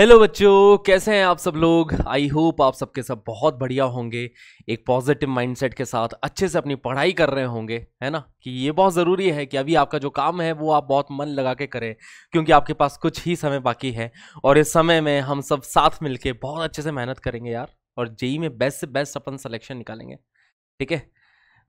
Hello बच्चों कैसे हैं आप सब लोग आई होप आप सबके सब बहुत बढ़िया होंगे एक पॉजिटिव माइंडसेट के साथ अच्छे से अपनी पढ़ाई कर रहे होंगे है ना कि ये बहुत ज़रूरी है कि अभी आपका जो काम है वो आप बहुत मन लगा के करें क्योंकि आपके पास कुछ ही समय बाकी है और इस समय में हम सब साथ मिलके बहुत अच्छे से मेहनत करेंगे यार और जेई e e में बेस्ट से बेस्ट अपन सलेक्शन निकालेंगे ठीक है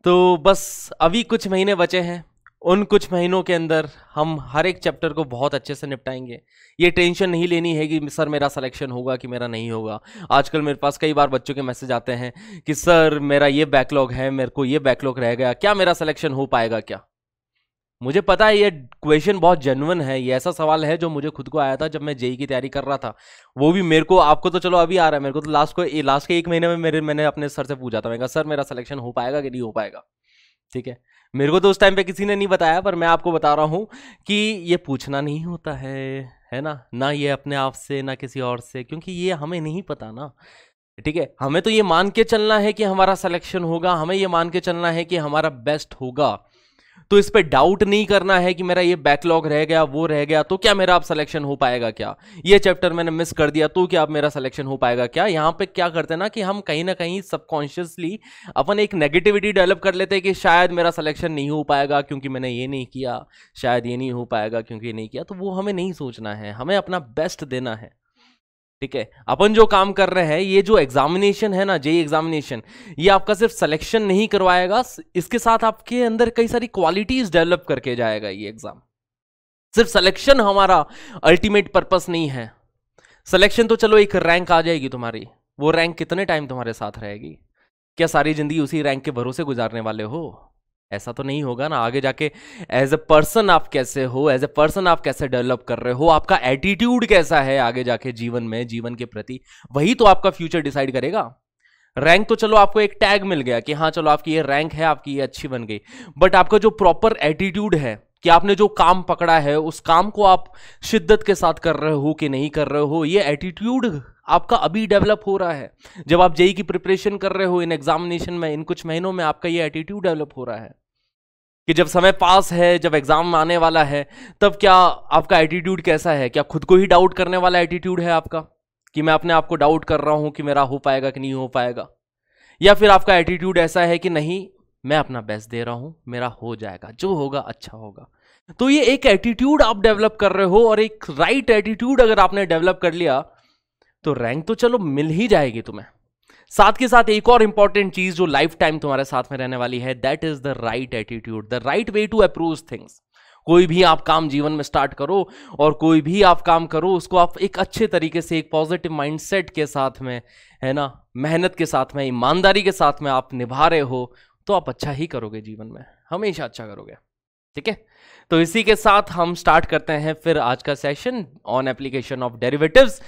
तो बस अभी कुछ महीने बचे हैं उन कुछ महीनों के अंदर हम हर एक चैप्टर को बहुत अच्छे से निपटाएंगे ये टेंशन नहीं लेनी है कि सर मेरा सिलेक्शन होगा कि मेरा नहीं होगा आजकल मेरे पास कई बार बच्चों के मैसेज आते हैं कि सर मेरा ये बैकलॉग है मेरे को ये बैकलॉग रह गया क्या मेरा सिलेक्शन हो पाएगा क्या मुझे पता है ये क्वेश्चन बहुत जेनवन है ये ऐसा सवाल है जो मुझे खुद को आया था जब मैं जेई e e की तैयारी कर रहा था वो भी मेरे को आपको तो चलो अभी आ रहा है मेरे को तो लास्ट को लास्ट के एक महीने में मेरे मैंने अपने सर से पूछा था मैं सर मेरा सिलेक्शन हो पाएगा कि नहीं हो पाएगा ठीक है मेरे को तो उस टाइम पे किसी ने नहीं बताया पर मैं आपको बता रहा हूँ कि ये पूछना नहीं होता है है ना ना ये अपने आप से ना किसी और से क्योंकि ये हमें नहीं पता ना ठीक है हमें तो ये मान के चलना है कि हमारा सिलेक्शन होगा हमें ये मान के चलना है कि हमारा बेस्ट होगा तो इस पर डाउट नहीं करना है कि मेरा ये बैकलॉग रह गया वो रह गया तो क्या मेरा आप सिलेक्शन हो पाएगा क्या ये चैप्टर मैंने मिस कर दिया तो क्या आप मेरा सिलेक्शन हो पाएगा क्या यहाँ पे क्या करते हैं ना कि हम कहीं ना कहीं सबकॉन्शियसली अपन एक नेगेटिविटी डेवलप कर लेते हैं कि शायद मेरा सिलेक्शन नहीं हो पाएगा क्योंकि मैंने ये नहीं किया शायद ये नहीं हो पाएगा क्योंकि ये नहीं किया तो वो हमें नहीं सोचना है हमें अपना बेस्ट देना है ठीक है अपन जो काम कर रहे हैं ये जो एग्जामिनेशन है ना जेई एग्जामिनेशन e ये आपका सिर्फ सिलेक्शन नहीं करवाएगा इसके साथ आपके अंदर कई सारी क्वालिटीज डेवलप करके जाएगा ये एग्जाम सिर्फ सिलेक्शन हमारा अल्टीमेट पर्पस नहीं है सिलेक्शन तो चलो एक रैंक आ जाएगी तुम्हारी वो रैंक कितने टाइम तुम्हारे साथ रहेगी क्या सारी जिंदगी उसी रैंक के भरोसे गुजारने वाले हो ऐसा तो नहीं होगा ना आगे जाके एज अ पर्सन आप कैसे हो एज अ पर्सन आप कैसे डेवलप कर रहे हो आपका एटीट्यूड कैसा है आगे जाके जीवन में जीवन के प्रति वही तो आपका फ्यूचर डिसाइड करेगा रैंक तो चलो आपको एक टैग मिल गया कि हाँ चलो आपकी ये रैंक है आपकी ये अच्छी बन गई बट आपका जो प्रॉपर एटीट्यूड है कि आपने जो काम पकड़ा है उस काम को आप शिद्दत के साथ कर रहे हो कि नहीं कर रहे हो ये एटीट्यूड आपका अभी डेवलप हो रहा है जब आप जेई की प्रिपरेशन कर रहे हो इन एग्जामिनेशन में इन कुछ महीनों में आपका ये एटीट्यूड डेवलप हो रहा है कि जब समय पास है जब एग्जाम आने वाला है तब क्या आपका एटीट्यूड कैसा है क्या खुद को ही डाउट करने वाला एटीट्यूड है आपका कि मैं अपने आप को डाउट कर रहा हूं कि मेरा हो पाएगा कि नहीं हो पाएगा या फिर आपका एटीट्यूड ऐसा है कि नहीं मैं अपना बेस्ट दे रहा हूं मेरा हो जाएगा जो होगा अच्छा होगा तो ये एक एटीट्यूड आप डेवलप कर रहे हो और एक राइट right एटीट्यूड अगर आपने डेवलप कर लिया तो रैंक तो चलो मिल ही जाएगी तुम्हें साथ के साथ एक और इंपॉर्टेंट चीज जो लाइफ टाइम तुम्हारे साथ में रहने वाली है that is the right attitude the right way to approach things कोई भी आप काम जीवन में स्टार्ट करो और कोई भी आप काम करो उसको आप एक अच्छे तरीके से एक पॉजिटिव माइंडसेट के साथ में है ना मेहनत के साथ में ईमानदारी के साथ में आप निभा रहे हो तो आप अच्छा ही करोगे जीवन में हमेशा अच्छा करोगे ठीक है तो इसी के साथ हम स्टार्ट करते हैं फिर आज का session on application of derivatives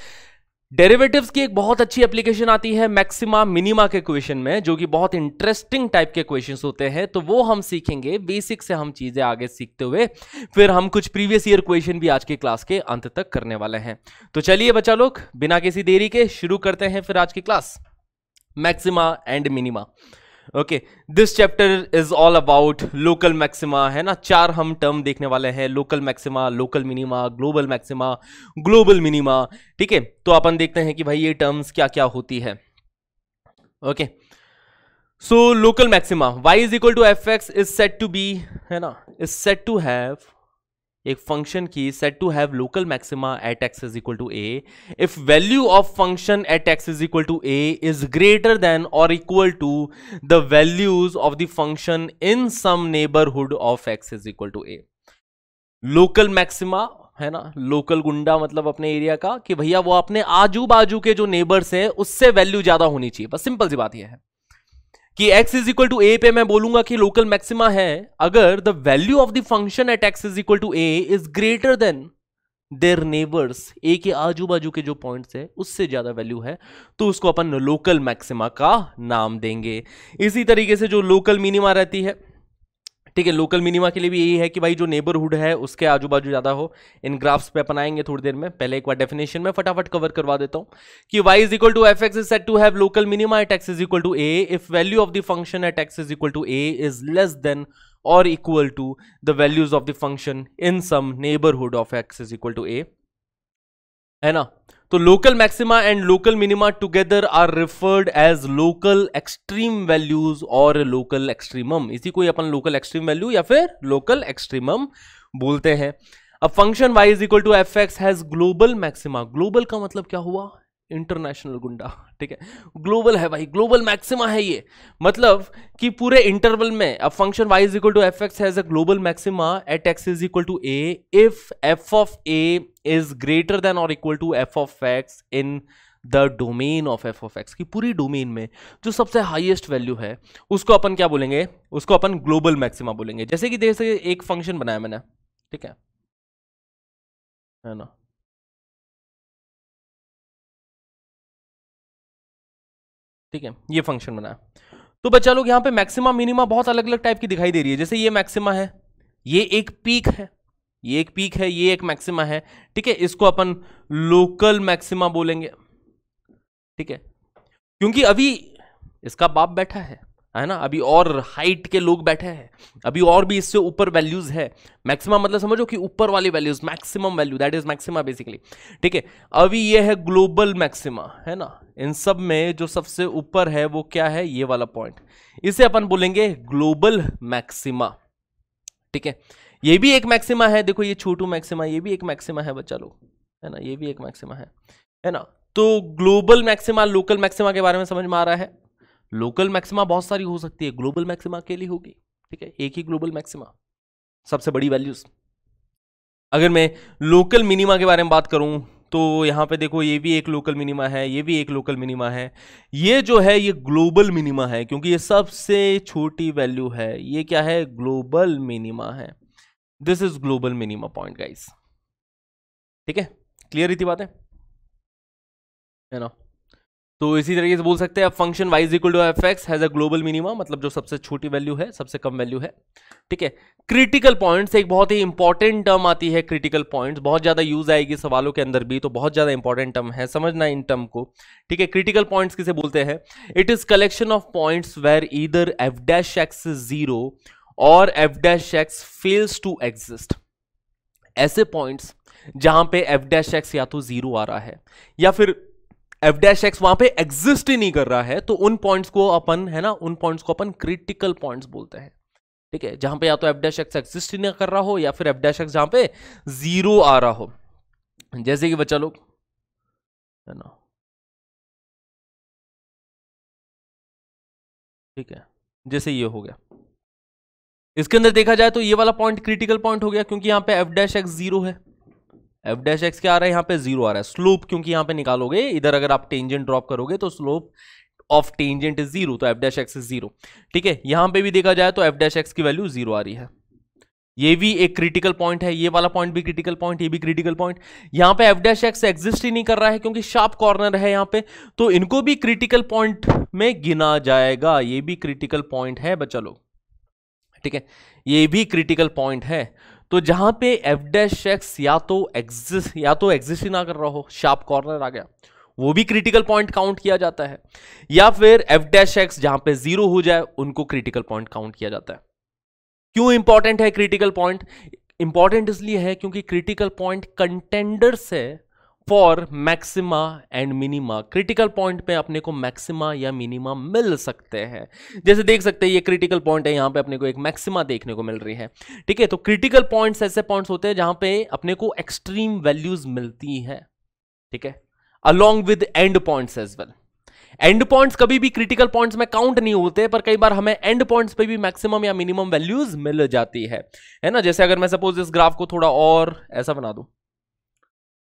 derivatives की एक बहुत अच्छी एप्लीकेशन आती है मैक्सिमा मिनिमा के क्वेश्चन में जो कि बहुत इंटरेस्टिंग टाइप के क्वेश्चन होते हैं तो वो हम सीखेंगे बेसिक से हम चीजें आगे सीखते हुए फिर हम कुछ प्रीवियस ईयर क्वेश्चन भी आज के क्लास के अंत तक करने वाले हैं तो चलिए बच्चा लोग बिना किसी देरी के शुरू करते हैं फिर आज की class maxima and minima okay this chapter is all about local maxima है ना चार हम टर्म देखने वाले हैं local maxima local minima global maxima global minima ठीक है तो अपन देखते हैं कि भाई ये टर्म्स क्या क्या होती है okay so local maxima y is equal to f x is set to be है ना इज सेट टू हैव एक फंक्शन की set to have local maxima at x is equal to a if value of function at x is equal to a is greater than और equal to the values of the function in some neighbourhood of x is equal to a local maxima है ना local गुंडा मतलब अपने area का कि भैया वो अपने आजू बाजू के जो नेबर्स हैं उससे वैल्यू ज्यादा होनी चाहिए बस सिंपल सी बात यह है कि x is equal to a पे मैं बोलूंगा कि लोकल मैक्सिमा है अगर the value of the function at x is equal to a is greater than their neighbours a के आजू बाजू के जो पॉइंट है उससे ज़्यादा वैल्यू है तो उसको अपन लोकल मैक्सिमा का नाम देंगे इसी तरीके से जो लोकल मिनिमा रहती है ठीक है लोकल मिनिमा के लिए भी यही है कि भाई जो नेबरहुड है उसके आजू बाजू ज़्यादा हो इन ग्राफ्स पे अपन आएंगे थोड़ी देर में पहले एक बार डेफिनेशन में फटाफट कवर करवा देता हूँ कि y is equal to f x is set to have local minima at x is equal to a if value of the function at x is equal to a is less than और equal to the values of the function in some neighbourhood of x is equal to a है ना तो local maxima and local minima together are referred as local extreme values और local extremum इसी को अपन local extreme value या फिर local extremum बोलते हैं अब function y is equal to f x has global maxima global का मतलब क्या हुआ इंटरनेशनल गुंडा ठीक है ग्लोबल है भाई ग्लोबल मैक्सिमा है ये मतलब कि पूरे इंटरवल में अब function y is equal to f x has a global maxima at x is equal to a if f of a is greater than और equal to f of x in the domain of f of x की पूरी domain में जो सबसे highest value है उसको अपन क्या बोलेंगे उसको अपन ग्लोबल मैक्सिमा बोलेंगे जैसे कि जैसे एक फंक्शन बनाया मैंने ठीक है है ना ठीक है ये फंक्शन बनाया तो बच्चा लोग यहां पे मैक्सिमा मिनिमा बहुत अलग अलग टाइप की दिखाई दे रही है जैसे ये मैक्सिमा है ये एक पीक है ये एक पीक है ये एक मैक्सिमा है ठीक है इसको अपन लोकल मैक्सिमा बोलेंगे ठीक है क्योंकि अभी इसका बाप बैठा है है ना अभी और हाइट के लोग बैठे हैं अभी और भी इससे ऊपर वैल्यूज है मैक्सिमम मतलब समझो कि ऊपर वाली values maximum value that is maxima basically ठीक है अभी ये है ग्लोबल मैक्सिमा है ना इन सब में जो सबसे ऊपर है वो क्या है ये वाला पॉइंट इसे अपन बोलेंगे ग्लोबल मैक्सिमा ठीक है ये भी एक मैक्सिमा है देखो ये छोटू मैक्सिमा ये भी एक मैक्सिमा है बच्चा लोग है ना ये भी एक मैक्सिमा है है ना तो ग्लोबल मैक्सिमा लोकल मैक्सिमा के बारे में समझ में आ रहा है लोकल मैक्सिमा बहुत सारी हो सकती है ग्लोबल मैक्सिमा के लिए होगी ठीक है एक ही ग्लोबल मैक्सिमा सबसे बड़ी वैल्यूज अगर मैं लोकल मिनिमा के बारे में बात करूं तो यहां पे देखो ये भी एक लोकल मिनिमा है ये भी एक लोकल मिनिमा है ये जो है ये ग्लोबल मिनिमा है क्योंकि ये सबसे छोटी वैल्यू है ये क्या है ग्लोबल मिनिमा है this is global minima point guys ठीक है क्लियर ही थी बातें है ना तो इसी तरीके से बोल सकते हैं अब function y is equal to f x has a global minimum मतलब जो सबसे छोटी वैल्यू है सबसे कम वैल्यू है ठीक है क्रिटिकल पॉइंट्स एक बहुत ही इंपॉर्टेंट टर्म आती है क्रिटिकल पॉइंट्स बहुत ज़्यादा यूज आएगी सवालों के अंदर भी तो बहुत ज़्यादा इंपॉर्टेंट टर्म है समझना इन टर्म को ठीक है क्रिटिकल पॉइंट्स किसे बोलते हैं it is collection of points where इधर एफ डैश एक्स जीरो और f dash x fails to exist ऐसे पॉइंट्स जहां पे एफ डैश एक्स या तो जीरो आ रहा है या फिर एफ डैश एक्स वहां पे एग्जिस्ट ही नहीं कर रहा है तो उन पॉइंट्स को अपन है ना उन पॉइंट्स को अपन क्रिटिकल पॉइंट्स बोलते हैं ठीक है जहां पे या तो एफ डैश एक्स एग्जिस्ट ही नहीं कर रहा हो या फिर एफ डैश एक्स जहां पे जीरो आ रहा हो जैसे कि बच्चा लोग है ना ठीक है जैसे ये हो गया इसके अंदर देखा जाए तो ये वाला पॉइंट क्रिटिकल पॉइंट हो गया क्योंकि यहां पे एफ डैश एक्स जीरो है एफ डैश एक्स क्या आ रहा है यहाँ पे जीरो आ रहा है स्लोप क्योंकि यहाँ पे निकालोगे इधर अगर आप टेंजेंट ड्रॉप करोगे तो slope of tangent is zero तो f dash x is zero ठीक है यहाँ पे भी देखा जाए तो एफ डैश एक्स की वैल्यू जीरो आ रही है ये भी एक क्रिटिकल पॉइंट है ये वाला पॉइंट भी क्रिटिकल पॉइंट ये भी क्रिटिकल पॉइंट यहाँ पे एफ डैश एक्स एग्जिस्ट ही नहीं कर रहा है क्योंकि शार्प कॉर्नर है यहाँ पे तो इनको भी क्रिटिकल पॉइंट में गिना जाएगा ये भी क्रिटिकल पॉइंट है बच्चा लोग ठीक है ये भी क्रिटिकल पॉइंट है तो जहां पे एफ डैश एक्स या तो एग्जिस्ट या तो एग्जिस्ट ही ना कर रहा हो शार्प कॉर्नर आ गया वो भी क्रिटिकल पॉइंट काउंट किया जाता है या फिर एफ डैश एक्स जहां पे जीरो हो जाए उनको क्रिटिकल पॉइंट काउंट किया जाता है क्यों इंपॉर्टेंट है क्रिटिकल पॉइंट इंपॉर्टेंट इसलिए है क्योंकि क्रिटिकल पॉइंट कंटेंडर से for maxima and minima critical point पे अपने को मैक्सिमा या मिनिमा मिल सकते हैं जैसे देख सकते हैं ये क्रिटिकल पॉइंट है यहां पे अपने को एक मैक्सिमा देखने को मिल रही है ठीक है तो क्रिटिकल पॉइंट्स ऐसे पॉइंट्स होते हैं जहां पे अपने को एक्सट्रीम वैल्यूज मिलती है ठीक है along with end points as well end points कभी भी क्रिटिकल पॉइंट्स में काउंट नहीं होते पर कई बार हमें एंड पॉइंट्स पे भी मैक्सिमम या मिनिमम वैल्यूज मिल जाती है है ना जैसे अगर मैं सपोज इस ग्राफ को थोड़ा और ऐसा बना दूं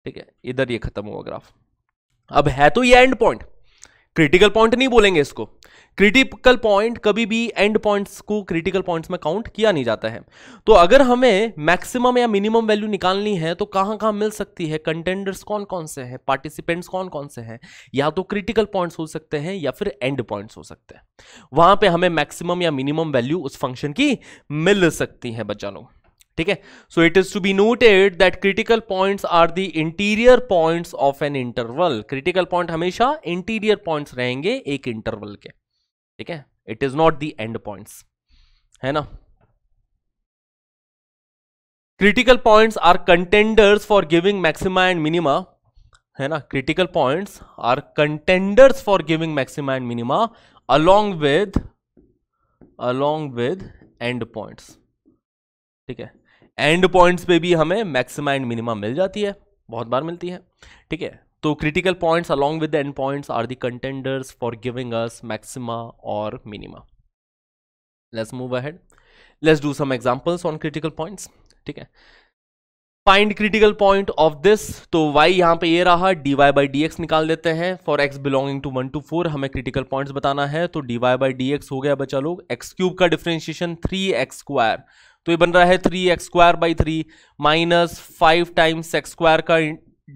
ठीक है इधर ये खत्म हुआ ग्राफ अब है तो ये एंड पॉइंट क्रिटिकल पॉइंट नहीं बोलेंगे इसको क्रिटिकल पॉइंट कभी भी एंड पॉइंट्स को क्रिटिकल पॉइंट्स में काउंट किया नहीं जाता है तो अगर हमें मैक्सिमम या मिनिमम वैल्यू निकालनी है तो कहां कहां मिल सकती है कंटेंडर्स कौन कौन से हैं पार्टिसिपेंट्स कौन कौन से हैं या तो क्रिटिकल पॉइंट्स हो सकते हैं या फिर एंड पॉइंट्स हो सकते हैं वहां पर हमें मैक्सिमम या मिनिमम वैल्यू उस फंक्शन की मिल सकती है बच्चा लोग ठीक है so it is to be noted that critical points are the interior points of an interval critical point हमेशा इंटीरियर पॉइंट्स रहेंगे एक इंटरवल के ठीक है it is not the end points है ना critical points are contenders for giving maxima and minima है ना critical points are contenders for giving maxima and minima along with along with end points ठीक है and points पे भी हमें maxima and minima मिल जाती है बहुत बार मिलती है ठीक है तो critical points along with the end points are the contenders for giving us maxima और minima let's move ahead let's do some examples on critical points ठीक है find critical point of this तो वाई यहां पे ये रहा d y by d x निकाल देते हैं for x belonging to one to four हमें क्रिटिकल पॉइंट्स बताना है तो d y by d x हो गया बच्चा लोग एक्स क्यूब का डिफ्रेंशिएशन थ्री एक्स स्क्वायर तो ये बन रहा है three x square by three minus five times x square का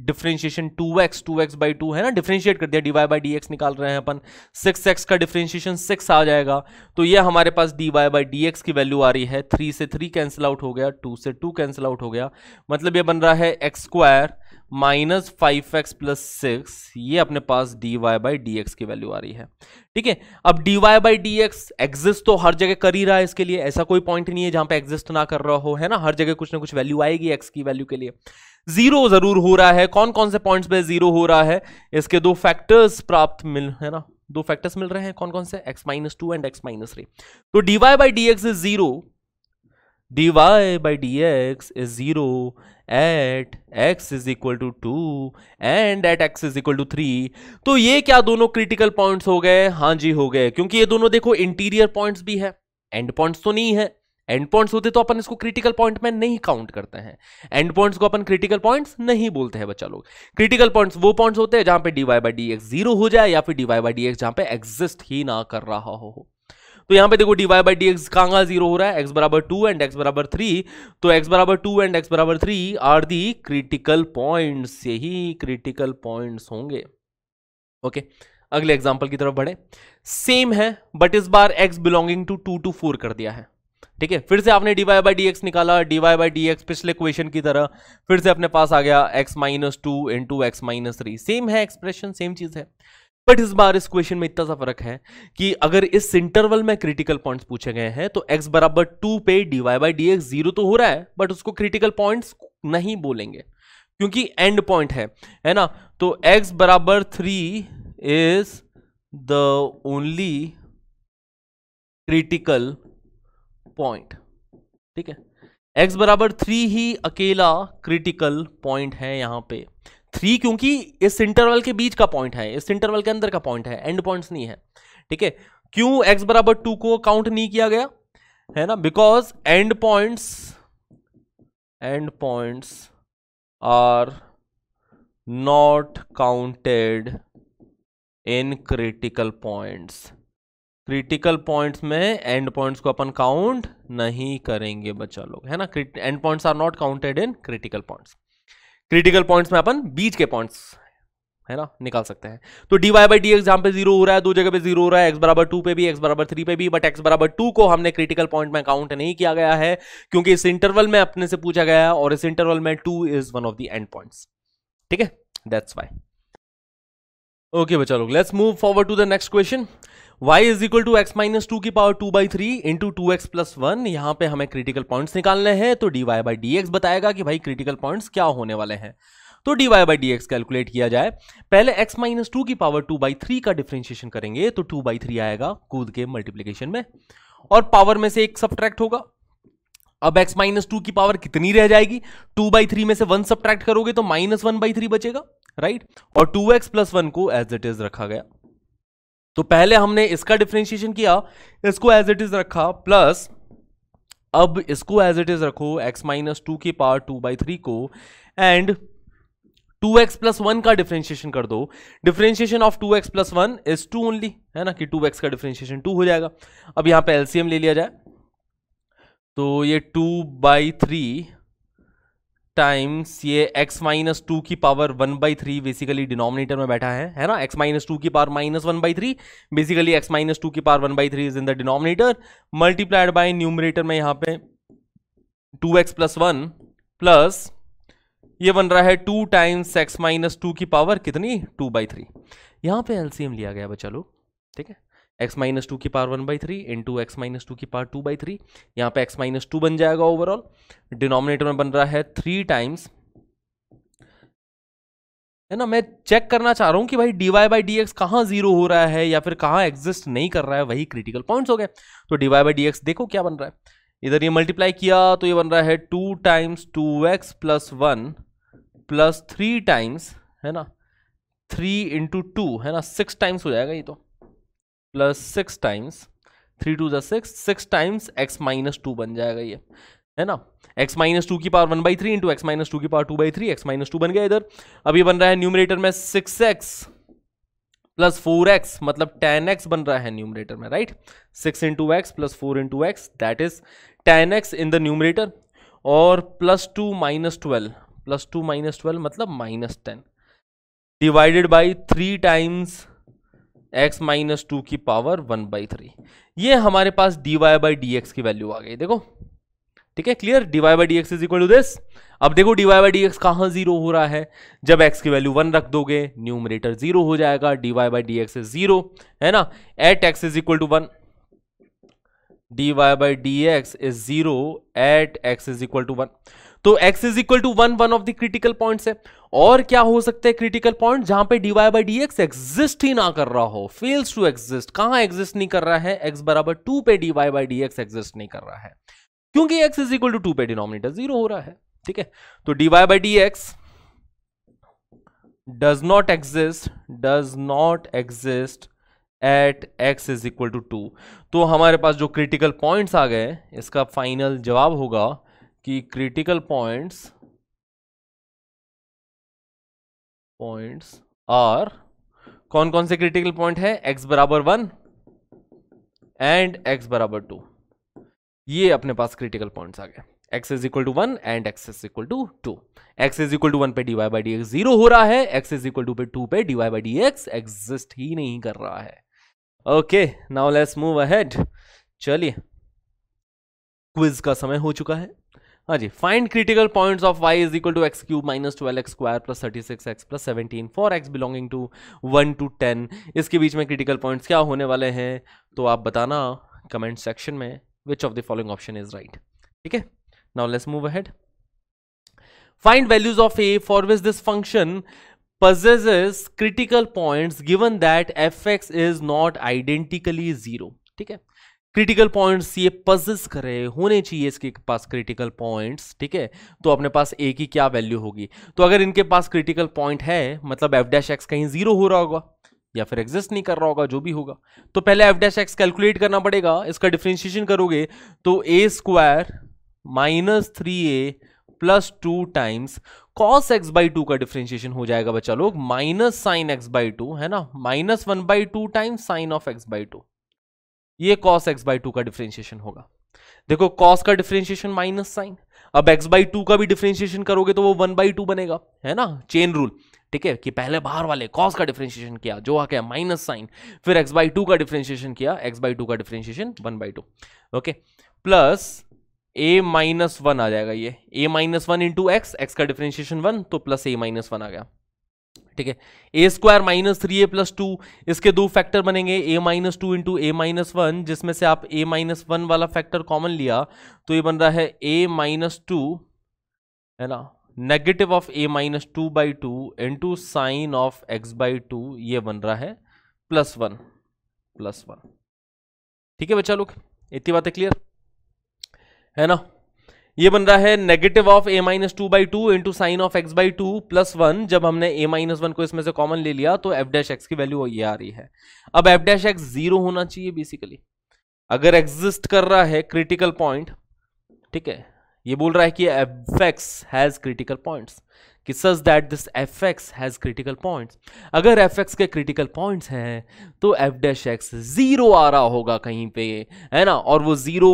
differentiation two x two x by two है ना डिफ्रेंशिएट कर दिया d y by d x निकाल रहे हैं अपन सिक्स एक्स का डिफ्रेंशिएशन सिक्स आ जाएगा तो ये हमारे पास d y by d x की वैल्यू आ रही है थ्री से थ्री कैंसिल आउट हो गया टू से टू कैंसिल आउट हो गया मतलब ये बन रहा है x square minus five x plus six ये अपने पास d y by d x की वैल्यू आ रही है ठीक है अब d y by d x exist तो हर जगह कर ही रहा है इसके लिए ऐसा कोई पॉइंट नहीं है जहां पे एग्जिस्ट ना कर रहा हो है ना हर जगह कुछ ना कुछ वैल्यू आएगी एक्स की वैल्यू के लिए जीरो जरूर हो रहा है कौन कौन से पॉइंट पे जीरो हो रहा है इसके दो फैक्टर्स प्राप्त मिल है ना दो फैक्टर्स मिल रहे हैं कौन कौन से x minus two and x minus three तो d y by d x is zero d y by d x is zero at x is equal to two and at x is equal to three तो ये क्या दोनों critical points हो गए हाँ जी हो गए क्योंकि ये दोनों देखो इंटीरियर पॉइंट्स भी है एंड पॉइंट्स तो नहीं है एंड पॉइंट्स होते तो अपन इसको क्रिटिकल पॉइंट में नहीं काउंट करते हैं एंड पॉइंट्स को अपन क्रिटिकल पॉइंट्स नहीं बोलते हैं बच्चा लोग क्रिटिकल पॉइंट्स वो पॉइंट्स होते हैं जहां पे d y by d x zero हो जाए या फिर d y by d x जहां पे एग्जिस्ट ही ना कर रहा हो तो यहां पे देखो डी बाई डी एक्स कहाँ जीरो हो रहा है एक्स बराबर टू एंड एक्स बराबर थ्री तो एक्स बराबर टू एंड एक्स बराबर three are the critical points यही क्रिटिकल पॉइंट्स होंगे ओके okay. अगले एग्जाम्पल की तरफ बढ़े सेम है बट इस बार x belonging to two to four कर दिया है ठीक है फिर से आपने d y by d x निकाला d y by d x पिछले क्वेश्चन की तरह फिर से अपने पास आ गया x minus two into x minus three same है एक्सप्रेशन सेम चीज है बट इस बार इस क्वेश्चन में इतना सा फर्क है कि अगर इस इंटरवल में क्रिटिकल पॉइंट्स पूछे गए हैं तो x बराबर टू पे d y by d x zero तो हो रहा है बट उसको क्रिटिकल पॉइंट्स नहीं बोलेंगे क्योंकि एंड पॉइंट है है ना तो x बराबर three is the only critical point ठीक है x बराबर थ्री ही अकेला क्रिटिकल पॉइंट है यहां पे थ्री क्योंकि इस इंटरवल के बीच का पॉइंट है इस इंटरवल के अंदर का पॉइंट है एंड पॉइंट्स नहीं है ठीक है क्यों एक्स बराबर टू को काउंट नहीं किया गया है ना because end points end points are not counted in critical points critical points में एंड पॉइंट्स को अपन काउंट नहीं करेंगे बच्चा लोग है ना end points are not counted in critical points critical points में अपन बीच के पॉइंट्स है ना निकाल सकते हैं तो d y by d x जहां पे जीरो हो रहा है दो जगह पे जीरो हो रहा है एक्स बराबर टू पे भी एक्स बराबर थ्री पे भी बट एक्स बराबर टू को हमने क्रिटिकल पॉइंट में काउंट नहीं किया गया है क्योंकि इस इंटरवल में अपने से पूछा गया है और इस इंटरवल में two is one of the end points ठीक है दैट्स वाई ओके बच्चा लोग let's move forward to the next question y is equal to x minus two की power two by three into two x plus one यहाँ पे हमें critical points निकालने हैं तो d y by d x बताएगा कि भाई क्रिटिकल पॉइंट्स क्या होने वाले हैं तो d y by d x calculate किया जाए पहले x माइनस टू की पावर टू बाई थ्री का डिफ्रेंशिएशन करेंगे तो टू बाई थ्री आएगा कूद के मल्टीप्लीकेशन में और पावर में से एक सब्ट्रैक्ट होगा अब x माइनस टू की पावर कितनी रह जाएगी टू बाई थ्री में से वन सब्ट्रैक्ट करोगे तो माइनस वन बाई थ्री बचेगा राइट और टू एक्स प्लस वन को एज इट इज रखा गया तो पहले हमने इसका डिफ्रेंशिएशन किया इसको एज इट इज रखा प्लस अब इसको एज इट इज रखो x माइनस टू के पावर टू बाई थ्री को and 2x x plus one का डिफ्रेंशिएशन कर दो differentiation of 2x x plus one is two only है ना कि 2x का डिफ्रेंशिएशन 2 हो जाएगा अब यहां पे एलसीएम ले लिया जाए तो ये 2 बाई थ्री टाइम्स ये x माइनस टू की power one by three basically denominator में बैठा है है ना x माइनस टू की power minus one by three basically x minus two की power one by three is in the denominator multiplied by numerator में यहाँ पे two x plus one plus ये बन रहा है two times x minus two की पावर कितनी टू बाई थ्री यहाँ पे एलसीएम लिया गया बच्चा लोग ठीक है एक्स माइनस टू की power one by three into x minus two की पावर टू बाई थ्री यहाँ पे एक्स माइनस टू बन जाएगा ओवरऑल डिनोमिनेटर में बन रहा है थ्री टाइम्स है ना मैं चेक करना चाह रहा हूँ कि भाई d y y by d x कहाँ जीरो हो रहा है या फिर कहाँ एग्जिस्ट नहीं कर रहा है वही क्रिटिकल पॉइंट्स हो गए तो d y y by d x देखो क्या बन रहा है इधर ये मल्टीप्लाई किया तो ये बन रहा है two times two x plus one plus three times है ना थ्री इंटू टू है ना सिक्स टाइम्स हो जाएगा ये तो plus six times three two जिक्स six times x minus two बन जाएगा ये है ना x माइनस टू की power one by three into x minus two की power two by three x minus two बन गया इधर अभी बन रहा है न्यूमरेटर में six x plus four x मतलब टेन एक्स बन रहा है न्यूमरेटर में right six into x plus four into x that is ten x in the numerator और plus two minus twelve plus two minus twelve मतलब minus ten divided by three times x minus two की power one by three ये हमारे पास d y by d x की value आ गई देखो ठीक है clear d y by d x is equal to this अब देखो d y by d x कहाँ जीरो हो रहा है जब एक्स की वैल्यू वन रख दोगे न्यूमरेटर जीरो हो जाएगा d y by d x is zero है ना at x is equal to one d y by d x is zero at x is equal to one तो x is equal to one one of the critical points है और क्या हो सकते हैं critical point जहां पे d y by d x exist ही ना कर रहा हो फेल्स टू एग्जिस्ट कहां एग्जिस्ट नहीं कर रहा है एक्स बराबर टू पे d y by d x exist नहीं कर रहा है क्योंकि x is equal to two पे डिनोमिनेटर जीरो हो रहा है ठीक है तो d y by d x does not exist does not exist at x is equal to two तो हमारे पास जो क्रिटिकल पॉइंट्स आ गए इसका फाइनल जवाब होगा कि क्रिटिकल पॉइंट्स पॉइंट्स आर कौन कौन से क्रिटिकल पॉइंट है एक्स बराबर वन एंड एक्स बराबर टू ये अपने पास क्रिटिकल पॉइंट्स आ गए x is equal to one and x is equal to two x is equal to one पे d y by d x zero हो रहा है एक्स इज इक्वल टू पे टू पे d y by d x exist ही नहीं कर रहा है okay now let's move ahead चलिए क्विज का समय हो चुका है हाँ जी find critical points of y is equal to x cube minus twelve x square plus thirty six x plus seventeen for x belonging to one to ten इसके बीच में क्रिटिकल पॉइंट्स क्या होने वाले हैं तो आप बताना कमेंट सेक्शन में which of the following option is right ठीक है now let's move ahead find values of a for which this function critical critical given that f x is not identically zero ठीक है critical points ये पजिस कर रहे होने चाहिए इसके पास क्रिटिकल पॉइंट्स ठीक है तो अपने पास ए की क्या वैल्यू होगी तो अगर इनके पास क्रिटिकल पॉइंट है मतलब एफ डैश एक्स कहीं जीरो हो रहा होगा या फिर एग्जिस्ट नहीं कर रहा होगा जो भी होगा तो पहले एफ डैश एक्स कैलकुलेट करना पड़ेगा इसका डिफ्रेंशिएशन करोगे तो a square minus three a plus two times cos x by two का डिफ्रेंशिएशन हो जाएगा बच्चा लोग minus sine x by two है ना minus one by two times sine of x by two ये कॉस एक्स बाई टू का differentiation होगा देखो कॉस का डिफ्रेंशिएशन माइनस साइन अब एक्स बाई टू का भी डिफ्रेंशिएशन करोगे तो वो वन बाई टू बनेगा है ना चेन रूल ठीक है कि पहले बाहर वाले कॉस का डिफ्रेंशिएशन किया जो आ गया माइनस साइन फिर एक्स बाई टू का डिफ्रेंशिएशन किया एक्स बाई टू का differentiation one by two okay plus a minus one आ जाएगा ये a minus one into x x का डिफ्रेंशिएशन वन तो प्लस ए माइनस वन आ गया ठीक है a square minus three a plus two इसके दो फैक्टर बनेंगे a minus two into a minus one जिसमें से आप ए माइनस वन वाला फैक्टर कॉमन लिया तो ये बन रहा है ए माइनस टू है ना negative of a minus two by two into sine of x by two ये बन रहा है प्लस वन प्लस वन ठीक है बच्चा लोग इतनी बातें क्लियर है ना ये बन रहा है negative of a minus two by two into sine of x by two plus one जब हमने ए माइनस वन को इसमें से कॉमन ले लिया तो एफ डैश एक्स की वैल्यू ये आ रही है अब एफ डैश एक्स जीरो होना चाहिए बेसिकली अगर एग्जिस्ट कर रहा है क्रिटिकल पॉइंट ठीक है ये बोल रहा है कि f x has critical point कि such that this f x has critical points अगर एफ एक्स के क्रिटिकल पॉइंट्स हैं तो एफ डैश एक्स जीरो आ रहा होगा कहीं पे है ना और वो जीरो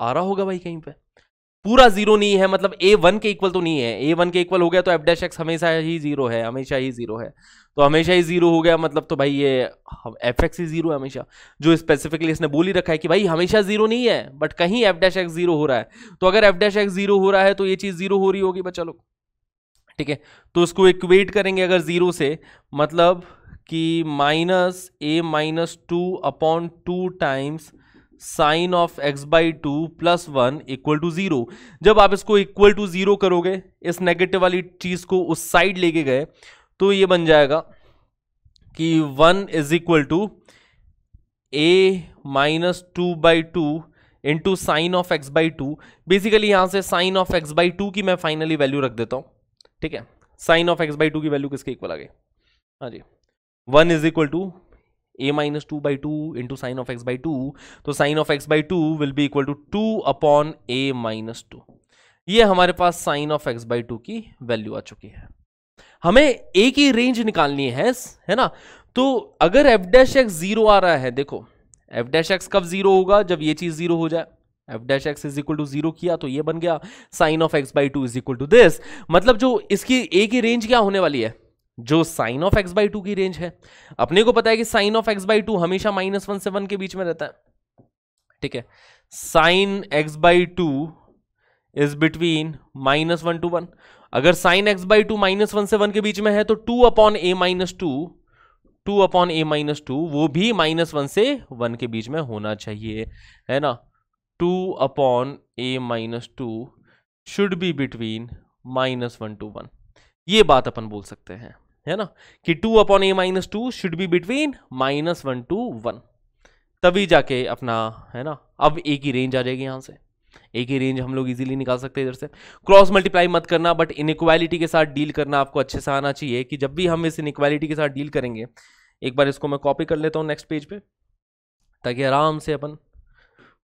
आ रहा होगा भाई कहीं पे पूरा जीरो नहीं है मतलब ए वन के इक्वल तो नहीं है ए वन के इक्वल हो गया तो एफ डैश एक्स हमेशा ही जीरो है हमेशा ही जीरो है तो हमेशा ही जीरो हो गया मतलब तो भाई ये एफ एक्स ही जीरो है हमेशा जो स्पेसिफिकली इसने बोल ही रखा है कि भाई हमेशा जीरो नहीं है बट कहीं एफ डैश एक्स जीरो हो रहा है तो अगर एफ डैश एक्स जीरो हो रहा है तो ये चीज जीरो हो रही होगी बच्चा लोग ठीक है तो उसको इक्वेट करेंगे अगर जीरो से मतलब कि minus a minus two upon two times sine of x by two plus one equal to zero जब आप इसको इक्वल टू जीरो करोगे इस नेगेटिव वाली चीज को उस साइड लेके गए तो ये बन जाएगा कि one is equal to a minus two by two two sine of x by two basically यहां से sine of x by two की मैं फाइनली वैल्यू रख देता हूं ठीक है sine of x by two की वैल्यू किसके इक्वल आ गई हाँ जी one is equal to a minus two by two into sine of x by two तो sine of x by two will be equal to two upon a minus two ये हमारे पास sine of x by two की value आ चुकी है हमें ए की रेंज निकालनी है है ना तो अगर एफ डैश एक्स जीरो आ रहा है देखो एफ डैश एक्स कब जीरो होगा जब ये चीज जीरो हो जाए f dash x is equal to zero किया तो ये बन गया sine of x by two is equal to this मतलब जो इसकी ए की रेंज क्या होने वाली है जो sine of x by two की रेंज है अपने को पता है कि sine of x by two हमेशा माइनस वन से वन के बीच में रहता है ठीक है sine x by two is between minus one to one अगर sine x by two minus one से वन के बीच में है तो two upon a minus two two upon a minus two वो भी माइनस वन से वन के बीच में होना चाहिए है ना two upon a minus two should be between minus one to one ये बात अपन बोल सकते हैं है ना कि two upon a minus two should be between minus one to one तभी जाके अपना है ना अब ए की रेंज आ जाएगी यहाँ से ए की रेंज हम लोग इजीली निकाल सकते हैं इधर से क्रॉस मल्टीप्लाई मत करना बट इनक्वालिटी के साथ डील करना आपको अच्छे से आना चाहिए कि जब भी हम इस इनक्वालिटी के साथ डील करेंगे एक बार इसको मैं कॉपी कर लेता हूँ नेक्स्ट पेज पे ताकि आराम से अपन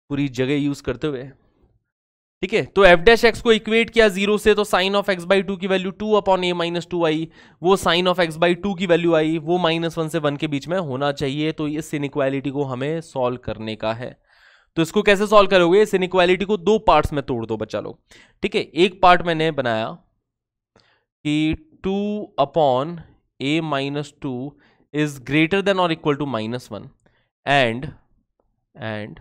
पूरी जगह यूज़ करते हुए ठीक है तो एफ डैश एक्स को इक्वेट किया जीरो से तो sine of x by two की value two upon a minus two आई वो sine of x by two की वैल्यू आई वो माइनस वन से वन के बीच में होना चाहिए तो इस इनक्वालिटी को हमें सॉल्व करने का है तो इसको कैसे सॉल्व करोगे इस इनक्वालिटी को दो पार्ट्स में तोड़ दो बच्चा लोग ठीक है एक पार्ट मैंने बनाया कि two upon a minus two is greater than और equal to minus one and and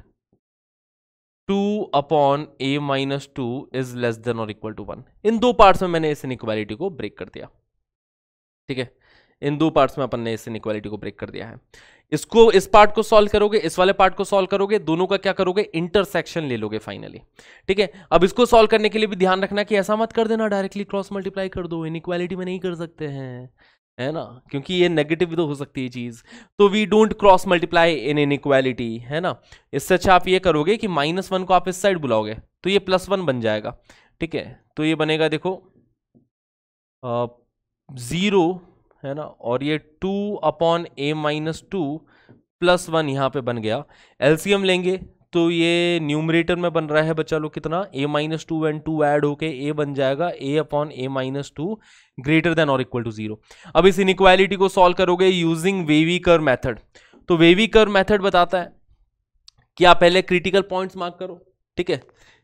two upon a minus two is less than और इक्वल टू वन इन दो पार्ट्स में मैंने इस इनक्वालिटी को ब्रेक कर दिया ठीक है इन दो पार्ट्स में अपन ने इस इनक्वालिटी को ब्रेक कर दिया है इसको इस पार्ट को सॉल्व करोगे इस वाले पार्ट को सॉल्व करोगे दोनों का क्या करोगे इंटरसेक्शन ले लोगे फाइनली ठीक है अब इसको सॉल्व करने के लिए भी ध्यान रखना कि ऐसा मत कर देना डायरेक्टली क्रॉस मल्टीप्लाई कर दो इनक्वालिटी में नहीं कर सकते हैं है ना क्योंकि ये नेगेटिव तो हो सकती है चीज़ तो we don't cross multiply in inequality है ना इससे अच्छा आप ये करोगे कि माइनस वन को आप इस साइड बुलाओगे तो ये प्लस वन बन जाएगा ठीक है तो ये बनेगा देखो ज़ीरो है ना और ये two upon a minus two plus one यहाँ पे बन गया एलसीएम लेंगे तो ये न्यूमरेटर में बन रहा है बच्चा लोग कितना a minus two and two add होके ए बन जाएगा a upon a minus two greater than और इक्वल टू जीरो अब इस इनक्वालिटी को सॉल्व करोगे यूजिंग वेवी कर मैथड तो वेवी कर मैथड बताता है कि आप पहले क्रिटिकल पॉइंट्स मार्क करो ठीक है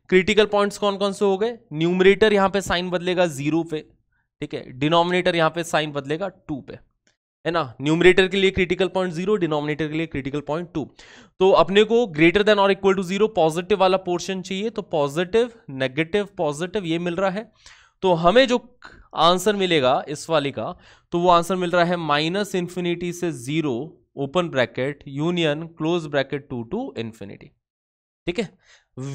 क्रिटिकल पॉइंट्स कौन कौन से हो गए न्यूमरेटर यहाँ पे साइन बदलेगा जीरो पे ठीक है डिनोमिनेटर यहाँ पे साइन बदलेगा टू पे है ना न्यूमरेटर के लिए क्रिटिकल पॉइंट जीरो डिनोमिनेटर के लिए क्रिटिकल पॉइंट टू तो अपने को ग्रेटर देन और इक्वल टू जीरो पॉजिटिव वाला पोर्शन चाहिए तो पॉजिटिव नेगेटिव पॉजिटिव ये मिल रहा है तो हमें जो आंसर मिलेगा इस वाले का तो वो आंसर मिल रहा है माइनस इन्फिनिटी से zero open bracket union close bracket two to infinity ठीक है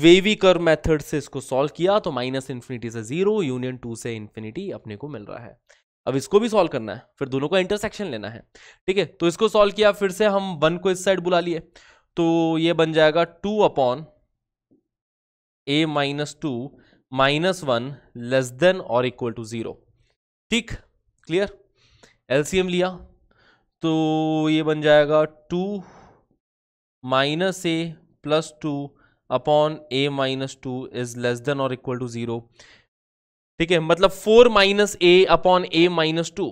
वेवी कर मेथड से इसको सॉल्व किया तो माइनस इन्फिनिटी से जीरो यूनियन टू से इन्फिनिटी अपने को मिल रहा है अब इसको भी सॉल्व करना है फिर दोनों का इंटरसेक्शन लेना है ठीक है तो इसको सॉल्व किया फिर से हम वन को इस साइड बुला लिए तो ये बन जाएगा two upon a minus two minus one less than और इक्वल टू जीरो ठीक क्लियर एलसीएम लिया तो ये बन जाएगा two minus a plus two upon a minus two is less than और इक्वल टू जीरो ठीक है मतलब four minus a upon a minus two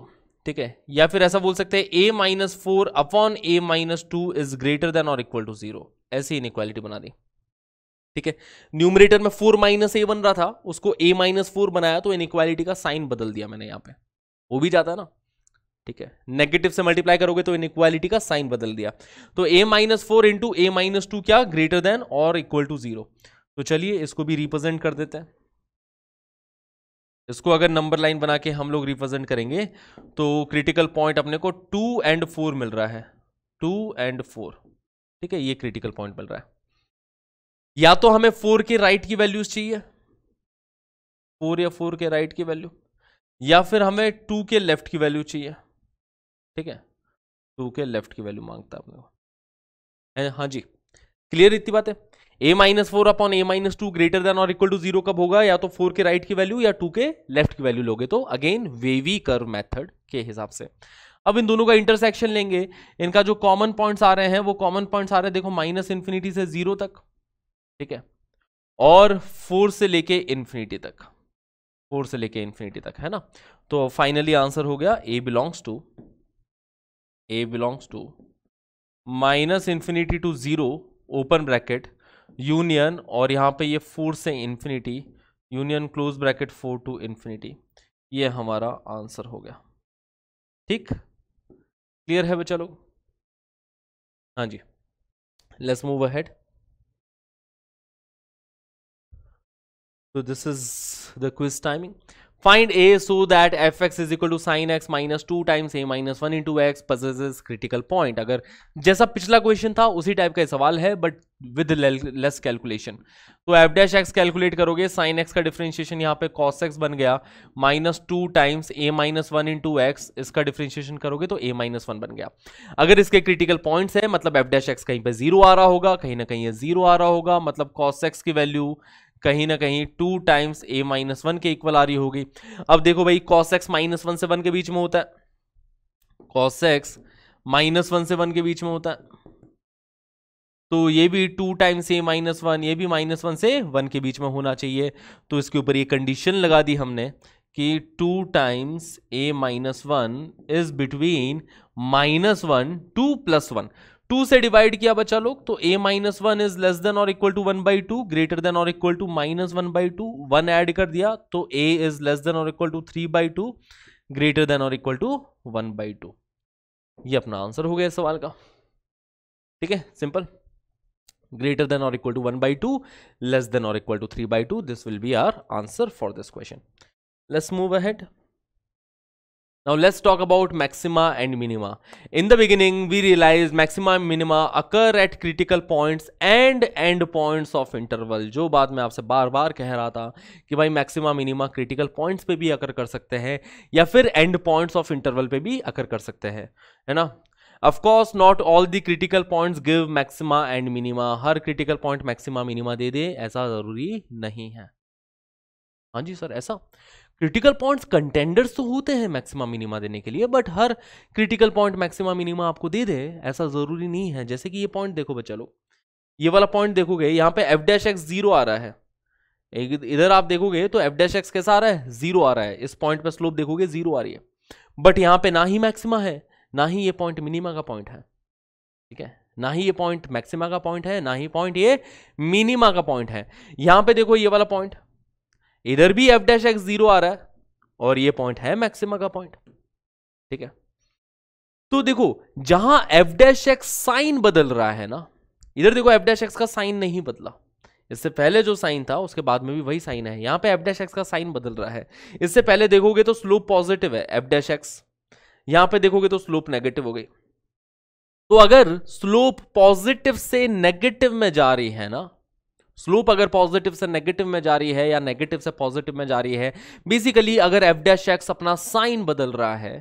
ठीक है या फिर ऐसा बोल सकते हैं a minus four upon a minus two is greater than और इक्वल टू जीरो ऐसी इक्वालिटी बना दी ठीक है न्यूमरेटर में फोर माइनस ए बन रहा था उसको ए माइनस फोर बनाया तो इक्वालिटी का साइन बदल दिया मैंने यहाँ पे वो भी जाता है ना ठीक है नेगेटिव से मल्टीप्लाई करोगे तो इक्वालिटी का साइन बदल दिया तो a minus four into a minus two क्या ग्रेटर देन और इक्वल टू जीरो तो चलिए इसको भी रिप्रेजेंट कर देते हैं इसको अगर नंबर लाइन बना के हम लोग रिप्रेजेंट करेंगे तो क्रिटिकल पॉइंट अपने को टू एंड फोर मिल रहा है टू एंड फोर ठीक है ये क्रिटिकल पॉइंट मिल रहा है या तो हमें फोर के राइट की वैल्यूज चाहिए फोर या फोर के राइट की वैल्यू या फिर हमें टू के लेफ्ट की वैल्यू चाहिए ठीक है टू के लेफ्ट की वैल्यू मांगता है अपने को हाँ जी क्लियर इतनी बात है a minus four upon a minus two greater than और इक्वल टू जीरो कब होगा या तो फोर के राइट की वैल्यू या टू के लेफ्ट की वैल्यू लोगे तो अगेन वेवी कर्व मेथड के हिसाब से अब इन दोनों का इंटरसेक्शन लेंगे इनका जो कॉमन पॉइंट्स आ रहे हैं वो कॉमन पॉइंट्स आ रहे हैं देखो माइनस इन्फिनिटी से जीरो तक ठीक है और फोर से लेके इन्फिनिटी तक फोर से लेके इन्फिनिटी तक है ना तो फाइनली आंसर हो गया a belongs to a belongs to minus infinity to zero open bracket union और यहाँ पे ये फोर से infinity union close bracket four to infinity ये हमारा आंसर हो गया ठीक क्लियर है बच्चा लोग हाँ जी लेट्स मूव अहेड तो this is the quiz timing find a so that f x is equal to sine x minus two times a minus one into x possesses critical point अगर जैसा पिछला question था उसी type का सवाल है but with less calculation तो f dash x calculate करोगे साइन एक्स का डिफ्रेंशिएशन यहाँ पे कॉस एक्स बन गया minus two times a minus one into x इसका डिफ्रेंशिएशन करोगे तो ए माइनस वन बन गया अगर इसके क्रिटिकल पॉइंट्स है मतलब एफ डैश एक्स कहीं पे जीरो आ रहा होगा कहीं ना कहीं ये जीरो आ रहा होगा मतलब कॉस एक्स की वैल्यू कहीं ना कहीं two times a minus one के इक्वल आ रही होगी अब देखो भाई कॉस एक्स माइनस वन से वन के बीच में होता है कॉस एक्स माइनस वन से वन के बीच में होता है तो ये भी two times a minus one ये भी माइनस वन से वन के बीच में होना चाहिए तो इसके ऊपर ये कंडीशन लगा दी हमने कि two times a minus one is between minus one to plus one two से डिवाइड किया बच्चा लोग तो a minus one is less than और equal to one by two greater than और equal to minus one by two one add कर दिया तो ए इज लेस देन और equal to three by two greater than और equal to one by two ये अपना answer हो गया इस सवाल का ठीक है सिंपल ग्रेटर देन और equal to one by two less than और equal to three by two this will be our answer for this question let's move ahead Now let's talk about maxima and minima. In the beginning, we realized maxima and minima occur at critical points and end points of interval. जो बात मैं आपसे बार बार कह रहा था कि भाई maxima minima critical points पे भी occur कर सकते हैं या फिर end points of interval पे भी occur कर सकते हैं है ना of course not all the critical points give maxima and minima her critical point maxima minima दे दे ऐसा ज़रूरी नहीं है हाँ जी सर ऐसा क्रिटिकल पॉइंट्स कंटेंडर्स तो होते हैं मैक्सिमा मिनिमा देने के लिए बट हर क्रिटिकल पॉइंट मैक्सिमा मिनिमा आपको दे दे ऐसा ज़रूरी नहीं है जैसे कि ये पॉइंट देखो बच्चा लोग ये वाला पॉइंट देखोगे यहाँ पे एफ डैश एक्स जीरो आ रहा है इधर आप देखोगे तो एफ डैश एक्स कैसा आ रहा है जीरो आ रहा है इस पॉइंट पर स्लोप देखोगे जीरो आ रही है बट यहाँ पे ना ही मैक्सिमा है ना ही ये पॉइंट मिनिमा का पॉइंट है ठीक है ना ही ये पॉइंट मैक्सिमा का पॉइंट है ना ही पॉइंट ये मिनिमा का पॉइंट है यहाँ पे देखो ये वाला पॉइंट इधर भी एफ डैश एक्स जीरो आ रहा है और ये पॉइंट है मैक्सिमा का पॉइंट ठीक है तो देखो जहां एफ डैश एक्स साइन बदल रहा है ना इधर देखो एफ डैश एक्स का साइन नहीं बदला इससे पहले जो साइन था उसके बाद में भी वही साइन है यहां पे एफ डैश एक्स का साइन बदल रहा है इससे पहले देखोगे तो स्लोप पॉजिटिव है एफ डैश एक्स यहां पे देखोगे तो स्लोप नेगेटिव हो गई तो अगर स्लोप पॉजिटिव से नेगेटिव में जा रही है ना स्लोप अगर पॉजिटिव से नेगेटिव में जा रही है या नेगेटिव से पॉजिटिव में जा रही है बेसिकली अगर एफ डैश एक्स अपना साइन बदल रहा है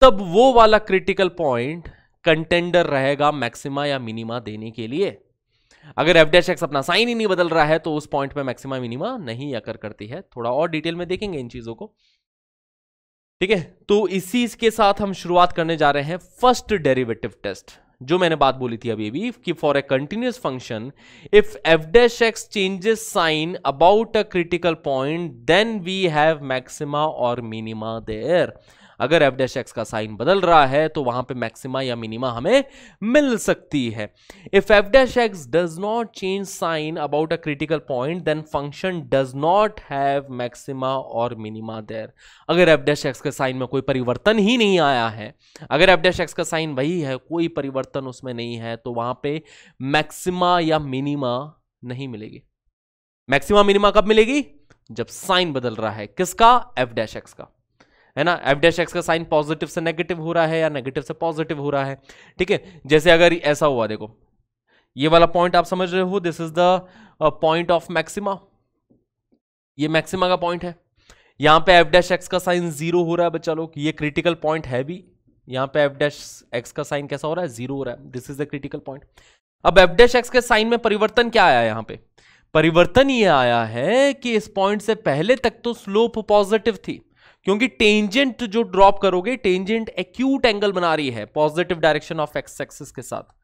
तब वो वाला क्रिटिकल पॉइंट कंटेंडर रहेगा मैक्सिमा या मिनिमा देने के लिए अगर एफ डैश एक्स अपना साइन ही नहीं बदल रहा है तो उस पॉइंट पे मैक्सिमा मिनिमा नहीं अकर करती है थोड़ा और डिटेल में देखेंगे इन चीजों को ठीक है तो इसी के साथ हम शुरुआत करने जा रहे हैं फर्स्ट डेरिवेटिव टेस्ट जो मैंने बात बोली थी अभी अभी कि for a continuous function if f dash x changes sign about a critical point then we have maxima और मिनिमा देयर अगर एफ डैश एक्स का साइन बदल रहा है तो वहां पे मैक्सिमा या मिनिमा हमें मिल सकती है if f dash x does not change sign about a critical point then function does not have maxima और मिनिमा देर अगर एफ डैश एक्स के साइन में कोई परिवर्तन ही नहीं आया है अगर एफ डैश एक्स का साइन वही है कोई परिवर्तन उसमें नहीं है तो वहां पे मैक्सिमा या मिनिमा नहीं मिलेगी मैक्सिमा मिनिमा कब मिलेगी जब साइन बदल रहा है किसका एफ डैश एक्स का है ना एफ डैश एक्स का साइन पॉजिटिव से नेगेटिव हो रहा है या नेगेटिव से पॉजिटिव हो रहा है ठीक है जैसे अगर ऐसा हुआ देखो ये वाला पॉइंट आप समझ रहे हो this is the point of maxima ये मैक्सिमा का पॉइंट है यहाँ पे एफ डैश एक्स का साइन जीरो हो रहा है बच्चा लोग ये क्रिटिकल पॉइंट है भी यहाँ पे एफ डैश एक्स का साइन कैसा हो रहा है जीरो हो रहा है this is the critical point अब एफ डैश एक्स के साइन में परिवर्तन क्या आया यहाँ पे परिवर्तन ये आया है कि इस पॉइंट से पहले तक तो स्लोप पॉजिटिव थी क्योंकि टेंजेंट जो ड्रॉप करोगे टेंजेंट एक्यूट एंगल बना रही है positive direction of x axis के साथ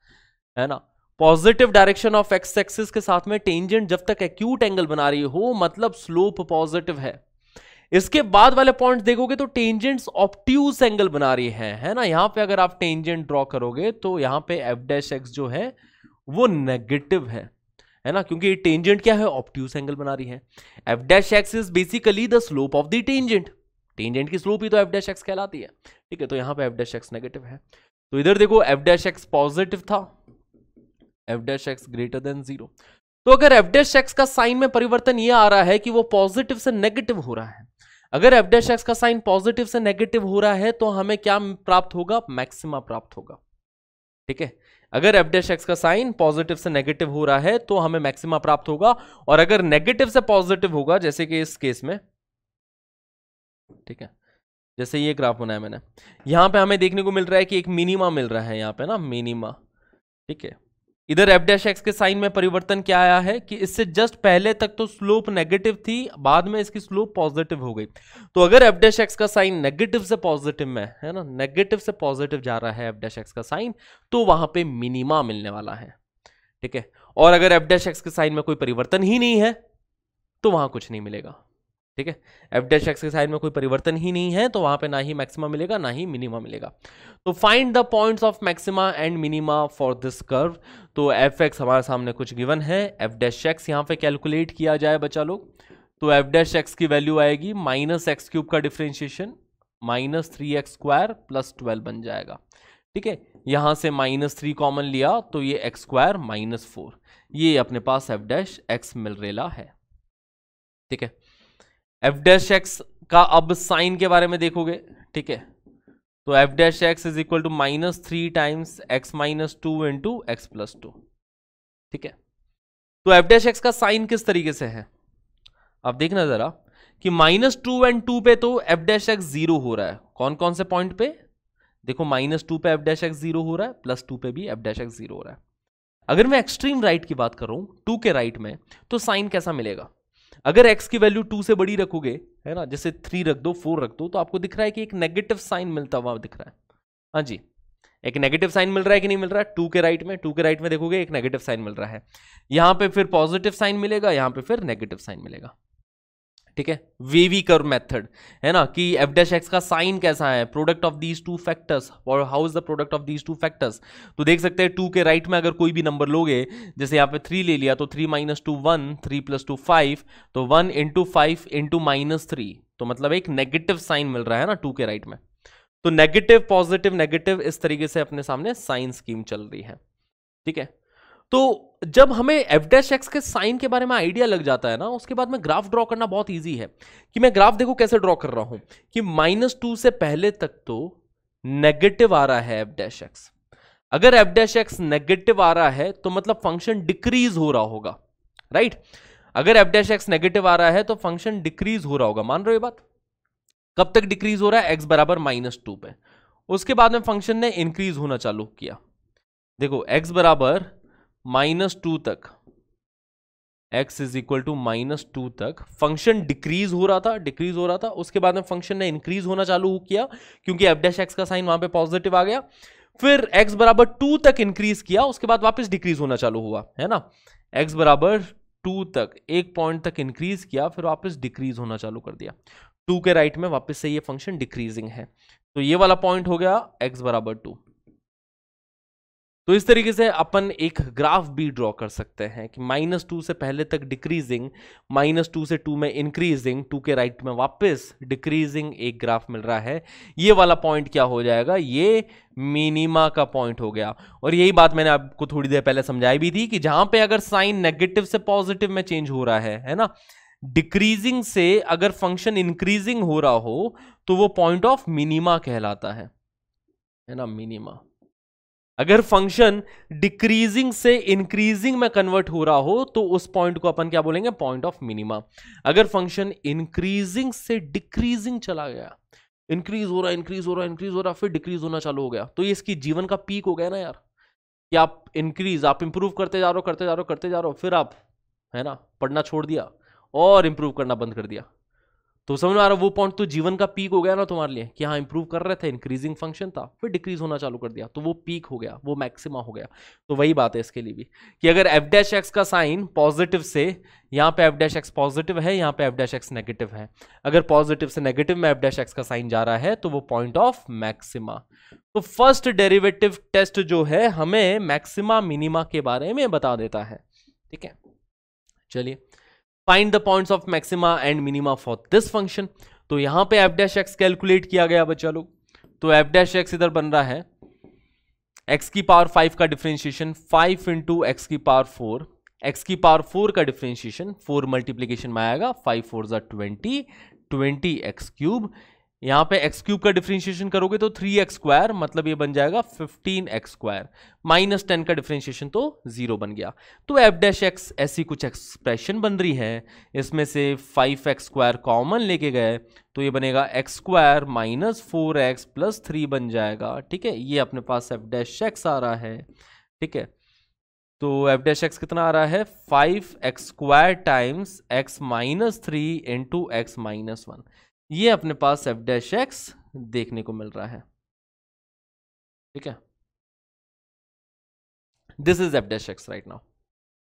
है ना positive direction of x axis के साथ में टेंजेंट जब तक एक्यूट एंगल बना रही हो मतलब स्लोप पॉजिटिव है इसके बाद वाले पॉइंट देखोगे तो टेंजेंट्स ऑप्ट्यूस एंगल बना रही है है ना यहां पे अगर आप टेंजेंट ड्रॉ करोगे तो यहां पे एफ डैश एक्स जो है वो नेगेटिव है है ना क्योंकि टेंजेंट क्या है ऑप्ट्यूस एंगल बना रही है f dash x is basically the slope of the tangent tangent की स्लोप ही तो एफ डैश एक्स कहलाती है ठीक है तो यहाँ पे एफ डैश एक्स नेगेटिव है तो इधर देखो एफ डैश एक्स पॉजिटिव था f dash x greater than zero तो अगर एफ डैश एक्स का साइन में परिवर्तन ये आ रहा है कि वो पॉजिटिव से नेगेटिव हो रहा है अगर एफ डैश एक्स का साइन पॉजिटिव से नेगेटिव हो रहा है तो हमें क्या प्राप्त होगा मैक्सिमा प्राप्त होगा ठीक है अगर एफ डैश एक्स का साइन पॉजिटिव से नेगेटिव हो रहा है तो हमें मैक्सिमा प्राप्त होगा और अगर नेगेटिव से पॉजिटिव होगा जैसे कि इस केस में ठीक है जैसे ये ग्राफ बनाया मैंने यहाँ पे हमें देखने को मिल रहा है कि एक मिनिमा मिल रहा है यहाँ पे ना मिनिमा ठीक है इधर एफ डैश एक्स के साइन में परिवर्तन क्या आया है कि इससे जस्ट पहले तक तो स्लोप नेगेटिव थी बाद में इसकी स्लोप पॉजिटिव हो गई तो अगर एफ डैश एक्स का साइन नेगेटिव से पॉजिटिव में है ना नेगेटिव से पॉजिटिव जा रहा है एफ डैश एक्स का साइन तो वहां पे मिनिमा मिलने वाला है ठीक है और अगर एफ डैश एक्स के साइन में कोई परिवर्तन ही नहीं है तो वहां कुछ नहीं मिलेगा ठीक है एफ डैश एक्स के साइन में कोई परिवर्तन ही नहीं है तो वहां पे ना ही मैक्सिमा मिलेगा ना ही मिनिमा मिलेगा तो find the points of maxima and minima for this curve तो एफ एक्स हमारे सामने कुछ गिवन है एफ डैश एक्स यहाँ पे कैलकुलेट किया जाए बच्चा लोग तो एफ डैश एक्स की वैल्यू आएगी माइनस एक्स क्यूब का differentiation minus three x square plus twelve बन जाएगा ठीक है यहाँ से माइनस थ्री कॉमन लिया तो ये एक्स स्क्वायर माइनस फोर ये अपने पास एफ डैश एक्स मिल रेला है ठीक है एफ डैश एक्स का अब साइन के बारे में देखोगे ठीक है तो f dash x is equal to minus three times x minus two two x plus two ठीक है तो एफ डैश एक्स का साइन किस तरीके से है अब देखना जरा कि माइनस टू एंड टू पे तो एफ डैश एक्स जीरो हो रहा है कौन कौन से पॉइंट पे देखो माइनस टू पे एफ डैश एक्स जीरो हो रहा है प्लस टू पे भी एफ डैश एक्स जीरो हो रहा है अगर मैं एक्सट्रीम राइट right की बात करूं टू के राइट right में तो साइन कैसा मिलेगा अगर एक्स की वैल्यू टू से बड़ी रखोगे है ना जैसे थ्री रख दो फोर रख दो तो आपको दिख रहा है कि एक नेगेटिव साइन मिलता हुआ दिख रहा है हाँ जी एक नेगेटिव साइन मिल रहा है कि नहीं मिल रहा है टू के राइट में टू के राइट में देखोगे एक नेगेटिव साइन मिल रहा है यहां पे फिर पॉजिटिव साइन मिलेगा यहां पे फिर नेगेटिव साइन मिलेगा ठीक है वेवी कर मेथड है ना कि एफ डैश एक्स का साइन कैसा है product of these two factors और how is the product of these two factors तो देख सकते हैं टू के राइट right में अगर कोई भी नंबर लोगे जैसे यहाँ पे थ्री ले लिया तो three minus two one three plus two five तो one into five into minus three तो मतलब एक नेगेटिव साइन मिल रहा है ना टू के राइट right में तो नेगेटिव पॉजिटिव नेगेटिव इस तरीके से अपने सामने साइन स्कीम चल रही है ठीक है तो जब हमें एफ डैश एक्स के साइन के बारे में आइडिया लग जाता है ना उसके बाद में ग्राफ ड्रॉ करना बहुत ईजी है कि मैं ग्राफ देखो कैसे ड्रॉ कर रहा हूं कि माइनस टू से पहले तक तो नेगेटिव आ रहा है एफ डैश एक्स अगर एफ डैश एक्स नेगेटिव आ रहा है तो मतलब फंक्शन डिक्रीज हो रहा होगा राइट अगर एफ डैश एक्स नेगेटिव आ रहा है तो फंक्शन डिक्रीज हो रहा होगा मान रहे हो ये बात कब तक डिक्रीज हो रहा है एक्स बराबर माइनस टू पे उसके बाद में फंक्शन ने इंक्रीज होना चालू किया देखो एक्स बराबर माइनस टू तक x is equal to minus two तक फंक्शन डिक्रीज हो रहा था डिक्रीज हो रहा था उसके बाद में फंक्शन ने इंक्रीज होना चालू किया क्योंकि एफ डैश एक्स का साइन वहां पे पॉजिटिव आ गया फिर x बराबर टू तक इंक्रीज किया उसके बाद वापस डिक्रीज होना चालू हुआ है ना x बराबर टू तक एक पॉइंट तक इंक्रीज किया फिर वापस डिक्रीज होना चालू कर दिया टू के राइट right में वापस से ये फंक्शन डिक्रीजिंग है तो ये वाला पॉइंट हो गया एक्स बराबर टू तो इस तरीके से अपन एक ग्राफ भी ड्रॉ कर सकते हैं कि माइनस टू से पहले तक डिक्रीजिंग माइनस टू से टू में इंक्रीजिंग टू के राइट में वापस डिक्रीजिंग एक ग्राफ मिल रहा है ये वाला पॉइंट क्या हो जाएगा ये मिनिमा का पॉइंट हो गया और यही बात मैंने आपको थोड़ी देर पहले समझाई भी थी कि जहां पे अगर साइन नेगेटिव से पॉजिटिव में चेंज हो रहा है है ना डिक्रीजिंग से अगर फंक्शन इंक्रीजिंग हो रहा हो तो वो पॉइंट ऑफ मिनिमा कहलाता है है ना मिनिमा अगर फंक्शन डिक्रीजिंग से इंक्रीजिंग में कन्वर्ट हो रहा हो तो उस पॉइंट को अपन क्या बोलेंगे पॉइंट ऑफ मिनिमा अगर फंक्शन इंक्रीजिंग से डिक्रीजिंग चला गया इंक्रीज हो रहा इंक्रीज हो रहा इंक्रीज हो रहा फिर डिक्रीज होना चालू हो गया तो ये इसकी जीवन का पीक हो गया ना यार कि आप इंक्रीज आप इंप्रूव करते जा रहे हो करते जा रहे हो करते जा रहे हो फिर आप है ना पढ़ना छोड़ दिया और इंप्रूव करना बंद कर दिया तो समझ में आ रहा वो पॉइंट तो जीवन का पीक हो गया ना तुम्हारे लिए कि हाँ इंप्रूव कर रहे थे इंक्रीजिंग फंक्शन था फिर डिक्रीज होना चालू कर दिया तो वो पीक हो गया वो मैक्सिमा हो गया तो वही बात है इसके लिए भी कि अगर एफ डैश एक्स का साइन पॉजिटिव से यहाँ पे एफ डैश एक्स पॉजिटिव है यहाँ पे एफ डैश एक्स नेगेटिव है अगर पॉजिटिव से नेगेटिव में एफ डैश एक्स का साइन जा रहा है तो वो पॉइंट ऑफ मैक्सिमा तो फर्स्ट डेरिवेटिव टेस्ट जो है हमें मैक्सिमा मिनिमा के बारे में बता देता है ठीक है चलिए find the points of maxima and minima for this function तो यहां पे एफ डैश एक्स कैलकुलेट किया गया बच्चा लोग तो एफ डैश एक्स इधर बन रहा है एक्स की पावर फाइव का डिफ्रेंशिएशन फाइव इंटू एक्स की पावर फोर एक्स की पावर फोर का डिफ्रेंशिएशन फोर मल्टीप्लीकेशन में आएगा फाइव फोर जो ट्वेंटी ट्वेंटी एक्स क्यूब यहां पे एक्स क्यूब का डिफ्रेंशिएशन करोगे तो थ्री एक्स स्क्वायर मतलब ये बन जाएगा fifteen x square minus ten का डिफ्रेंशिएशन तो जीरो बन गया तो एफ डैश एक्स ऐसी कुछ एक्सप्रेशन बन रही है इसमें से फाइव एक्स स्क्वायर कॉमन लेके गए तो ये बनेगा x square minus four x plus three बन जाएगा ठीक है ये अपने पास एफ डैश एक्स आ रहा है ठीक है तो एफ डैश एक्स कितना आ रहा है five x square times x minus three into x minus one ये अपने पास एफ डैश एक्स देखने को मिल रहा है ठीक है this is f dash x right now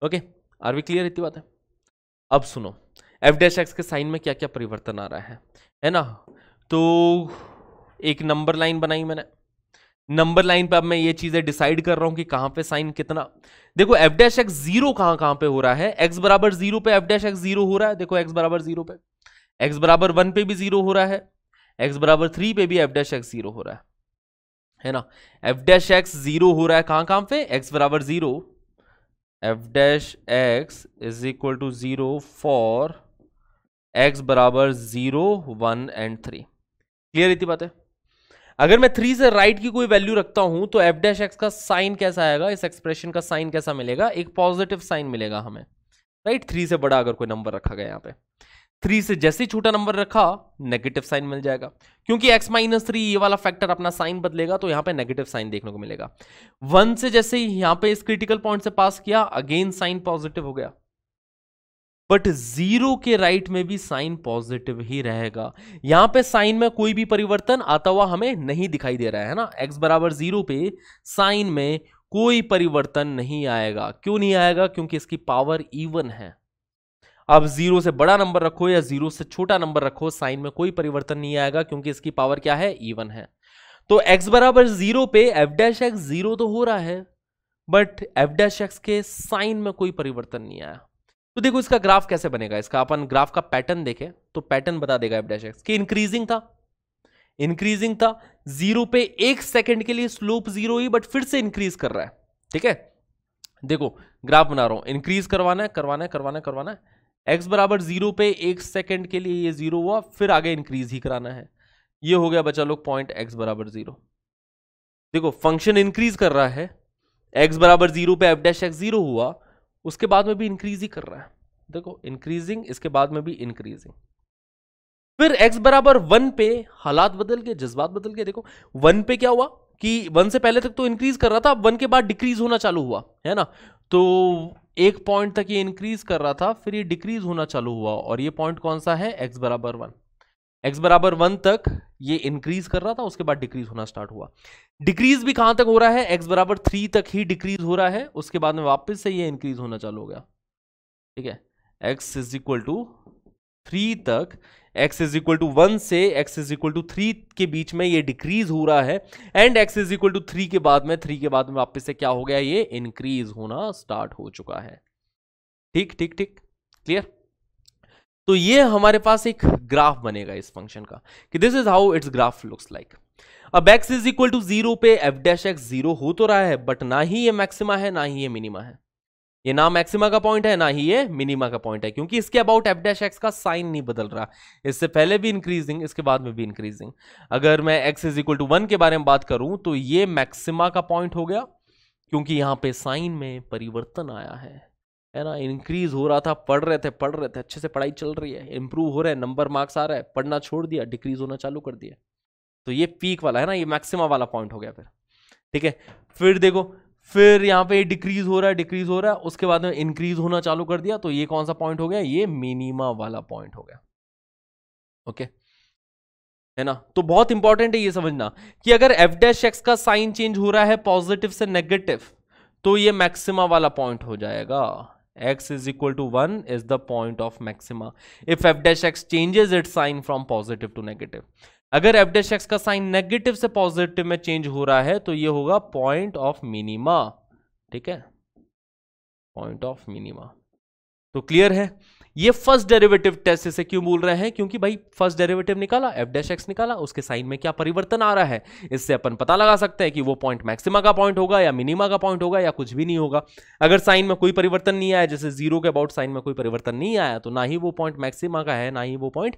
okay are we clear इतनी बात है अब सुनो एफ डैश एक्स के साइन में क्या क्या परिवर्तन आ रहा है है ना तो एक नंबर लाइन बनाई मैंने नंबर लाइन पे अब मैं ये चीजें डिसाइड कर रहा हूं कि कहां पे साइन कितना देखो एफ डैश एक्स जीरो कहां कहां पे हो रहा है एक्स बराबर जीरो पे एफ डैश एक्स जीरो हो रहा है देखो एक्स बराबर जीरो पे x बराबर वन पे भी जीरो हो रहा है x बराबर थ्री पे भी एफ डैश एक्स जीरो हो रहा है है ना एफ डैश एक्स जीरो हो रहा है कहां कहां पे x बराबर zero f dash x is equal to zero for x बराबर zero one and three clear इतनी बात है अगर मैं थ्री से राइट की कोई वैल्यू रखता हूं तो एफ डैश एक्स का साइन कैसा आएगा इस एक्सप्रेशन का साइन कैसा मिलेगा एक पॉजिटिव साइन मिलेगा हमें राइट right? थ्री से बड़ा अगर कोई नंबर रखा गया यहाँ पे थ्री से जैसे ही छोटा नंबर रखा नेगेटिव साइन मिल जाएगा क्योंकि एक्स माइनस थ्री ये वाला फैक्टर अपना साइन बदलेगा तो यहाँ पे नेगेटिव साइन देखने को मिलेगा वन से जैसे ही यहाँ पे इस क्रिटिकल पॉइंट से पास किया अगेन साइन पॉजिटिव हो गया बट जीरो के राइट right में भी साइन पॉजिटिव ही रहेगा यहां पे साइन में कोई भी परिवर्तन आता हुआ हमें नहीं दिखाई दे रहा है ना एक्स बराबर जीरो पे साइन में कोई परिवर्तन नहीं आएगा क्यों नहीं आएगा क्योंकि इसकी पावर इवन है अब जीरो से बड़ा नंबर रखो या जीरो से छोटा नंबर रखो साइन में कोई परिवर्तन नहीं आएगा क्योंकि इसकी पावर क्या है इवन e है तो x बराबर जीरो पे एफ डैश एक्स जीरो तो हो रहा है बट एफ डैश एक्स के साइन में कोई परिवर्तन नहीं आया तो देखो इसका ग्राफ कैसे बनेगा इसका अपन ग्राफ का पैटर्न देखें तो पैटर्न बता देगा एफ डैश एक्स कि इंक्रीजिंग था इंक्रीजिंग था जीरो पे एक सेकंड के लिए स्लोप जीरो ही बट फिर से इंक्रीज कर रहा है ठीक है देखो ग्राफ बना रहा हूं इंक्रीज करवाना है करवाना है करवाना है करवाना है एक्स बराबर जीरो पे एक सेकेंड के लिए ये जीरो हुआ फिर आगे इंक्रीज ही कराना है ये हो गया बचा लोग पॉइंट एक्स बराबर जीरो देखो फंक्शन इंक्रीज कर रहा है एक्स बराबर जीरो पे एफ डैश एक्स जीरो हुआ उसके बाद में भी इंक्रीज ही कर रहा है देखो इंक्रीजिंग इसके बाद में भी इंक्रीजिंग फिर एक्स बराबर वन पे हालात बदल गए जज्बात बदल गए देखो वन पे क्या हुआ कि वन से पहले तक तो इंक्रीज कर रहा था अब वन के बाद डिक्रीज होना चालू हुआ है ना तो एक पॉइंट तक ये इंक्रीज कर रहा था फिर ये डिक्रीज होना चालू हुआ और ये पॉइंट कौन सा है एक्स बराबर वन एक्स बराबर वन तक ये इंक्रीज कर रहा था उसके बाद डिक्रीज होना स्टार्ट हुआ डिक्रीज भी कहां तक हो रहा है एक्स बराबर थ्री तक ही डिक्रीज हो रहा है उसके बाद में वापस से ये इंक्रीज होना चालू हो गया ठीक है x is equal to three तक x is equal to one से x is equal to three के बीच में ये डिक्रीज हो रहा है and x is equal to three के बाद में थ्री के बाद में वापस से क्या हो गया ये इंक्रीज होना स्टार्ट हो चुका है ठीक ठीक ठीक क्लियर तो ये हमारे पास एक ग्राफ बनेगा इस फंक्शन का कि this is how its graph looks like अब x is equal to zero पे एफ डैश एक्स जीरो हो तो रहा है बट ना ही ये मैक्सिमा है ना ही ये मिनिमा है ये ना मैक्सिमा का पॉइंट है ना ही ये मिनिमा का पॉइंट है क्योंकि इसके अबाउट एफ डैश एक्स का साइन नहीं बदल रहा इससे पहले भी इंक्रीजिंग इसके बाद में भी इंक्रीजिंग अगर मैं x is equal to one के बारे में बात करूं तो ये मैक्सिमा का पॉइंट हो गया क्योंकि यहां पे साइन में परिवर्तन आया है है ना इंक्रीज हो रहा था पढ़ रहे थे पढ़ रहे थे अच्छे से पढ़ाई चल रही है इंप्रूव हो रहा है नंबर मार्क्स आ रहा है पढ़ना छोड़ दिया डिक्रीज होना चालू कर दिया तो ये पीक वाला है ना ये मैक्सिमा वाला पॉइंट हो गया फिर ठीक है फिर देखो फिर यहाँ पे डिक्रीज हो रहा है डिक्रीज हो रहा है उसके बाद में इंक्रीज होना चालू कर दिया तो ये कौन सा पॉइंट हो गया ये मिनिमा वाला पॉइंट हो गया ओके okay. है ना तो बहुत इंपॉर्टेंट है ये समझना कि अगर एफ डैश एक्स का साइन चेंज हो रहा है पॉजिटिव से नेगेटिव तो ये मैक्सिमा वाला पॉइंट हो जाएगा x is equal to one is the point of maxima if f dash x changes it sign from positive to negative अगर एफ डेश एक्स का साइन नेगेटिव से पॉजिटिव में चेंज हो रहा है तो ये होगा पॉइंट ऑफ मिनिमा ठीक है पॉइंट ऑफ मिनिमा तो क्लियर है ये फर्स्ट डेरिवेटिव टेस्ट इसे क्यों बोल रहे हैं क्योंकि भाई फर्स्ट डेरिवेटिव निकाला एफ डैश एक्स निकाला उसके साइन में क्या परिवर्तन आ रहा है इससे अपन पता लगा सकते हैं कि वो पॉइंट मैक्सिमा का पॉइंट होगा या मिनिमा का पॉइंट होगा या कुछ भी नहीं होगा अगर साइन में कोई परिवर्तन नहीं आया जैसे जीरो के अबाउट साइन में कोई परिवर्तन नहीं आया तो ना ही वो पॉइंट मैक्सिमा का है ना ही वो पॉइंट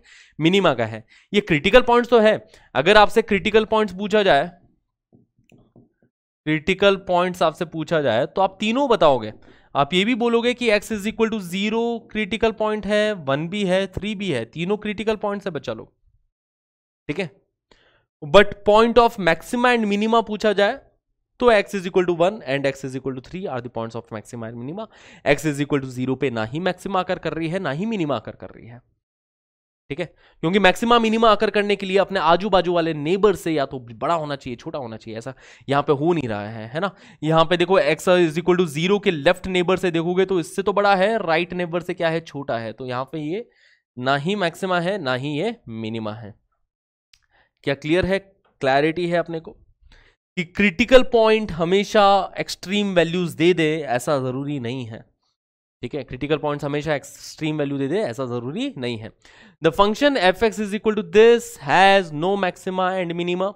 मिनिमा का है ये क्रिटिकल पॉइंट तो है अगर आपसे क्रिटिकल पॉइंट पूछा जाए क्रिटिकल पॉइंट्स आपसे पूछा जाए तो आप तीनों बताओगे आप ये भी बोलोगे कि x is equal to zero critical point है वन भी है थ्री भी है तीनों क्रिटिकल पॉइंट है बचा लो ठीक है but point of maxima and minima पूछा जाए तो x is equal to one and x is equal to three are the of maxima and minima x is equal to zero पे ना ही मैक्सिमा आकर कर रही है ना ही मिनिमा आकर कर रही है ठीक है क्योंकि मैक्सिमा मिनिमा आकर करने के लिए अपने आजू बाजू वाले नेबर से या तो बड़ा होना चाहिए छोटा होना चाहिए ऐसा यहाँ पे हो नहीं रहा है है ना यहाँ पे देखो x is equal to zero के लेफ्ट नेबर से देखोगे तो इससे तो बड़ा है राइट नेबर से क्या है छोटा है तो यहाँ पे ये ना ही मैक्सिमा है ना ही ये मिनिमा है क्या क्लियर है क्लैरिटी है अपने को कि क्रिटिकल पॉइंट हमेशा एक्सट्रीम वैल्यूज दे दे ऐसा ज़रूरी नहीं है ठीक है क्रिटिकल पॉइंट हमेशा एक्सट्रीम वैल्यू दे दे ऐसा जरूरी नहीं है the function f x is equal to this has no maxima and minima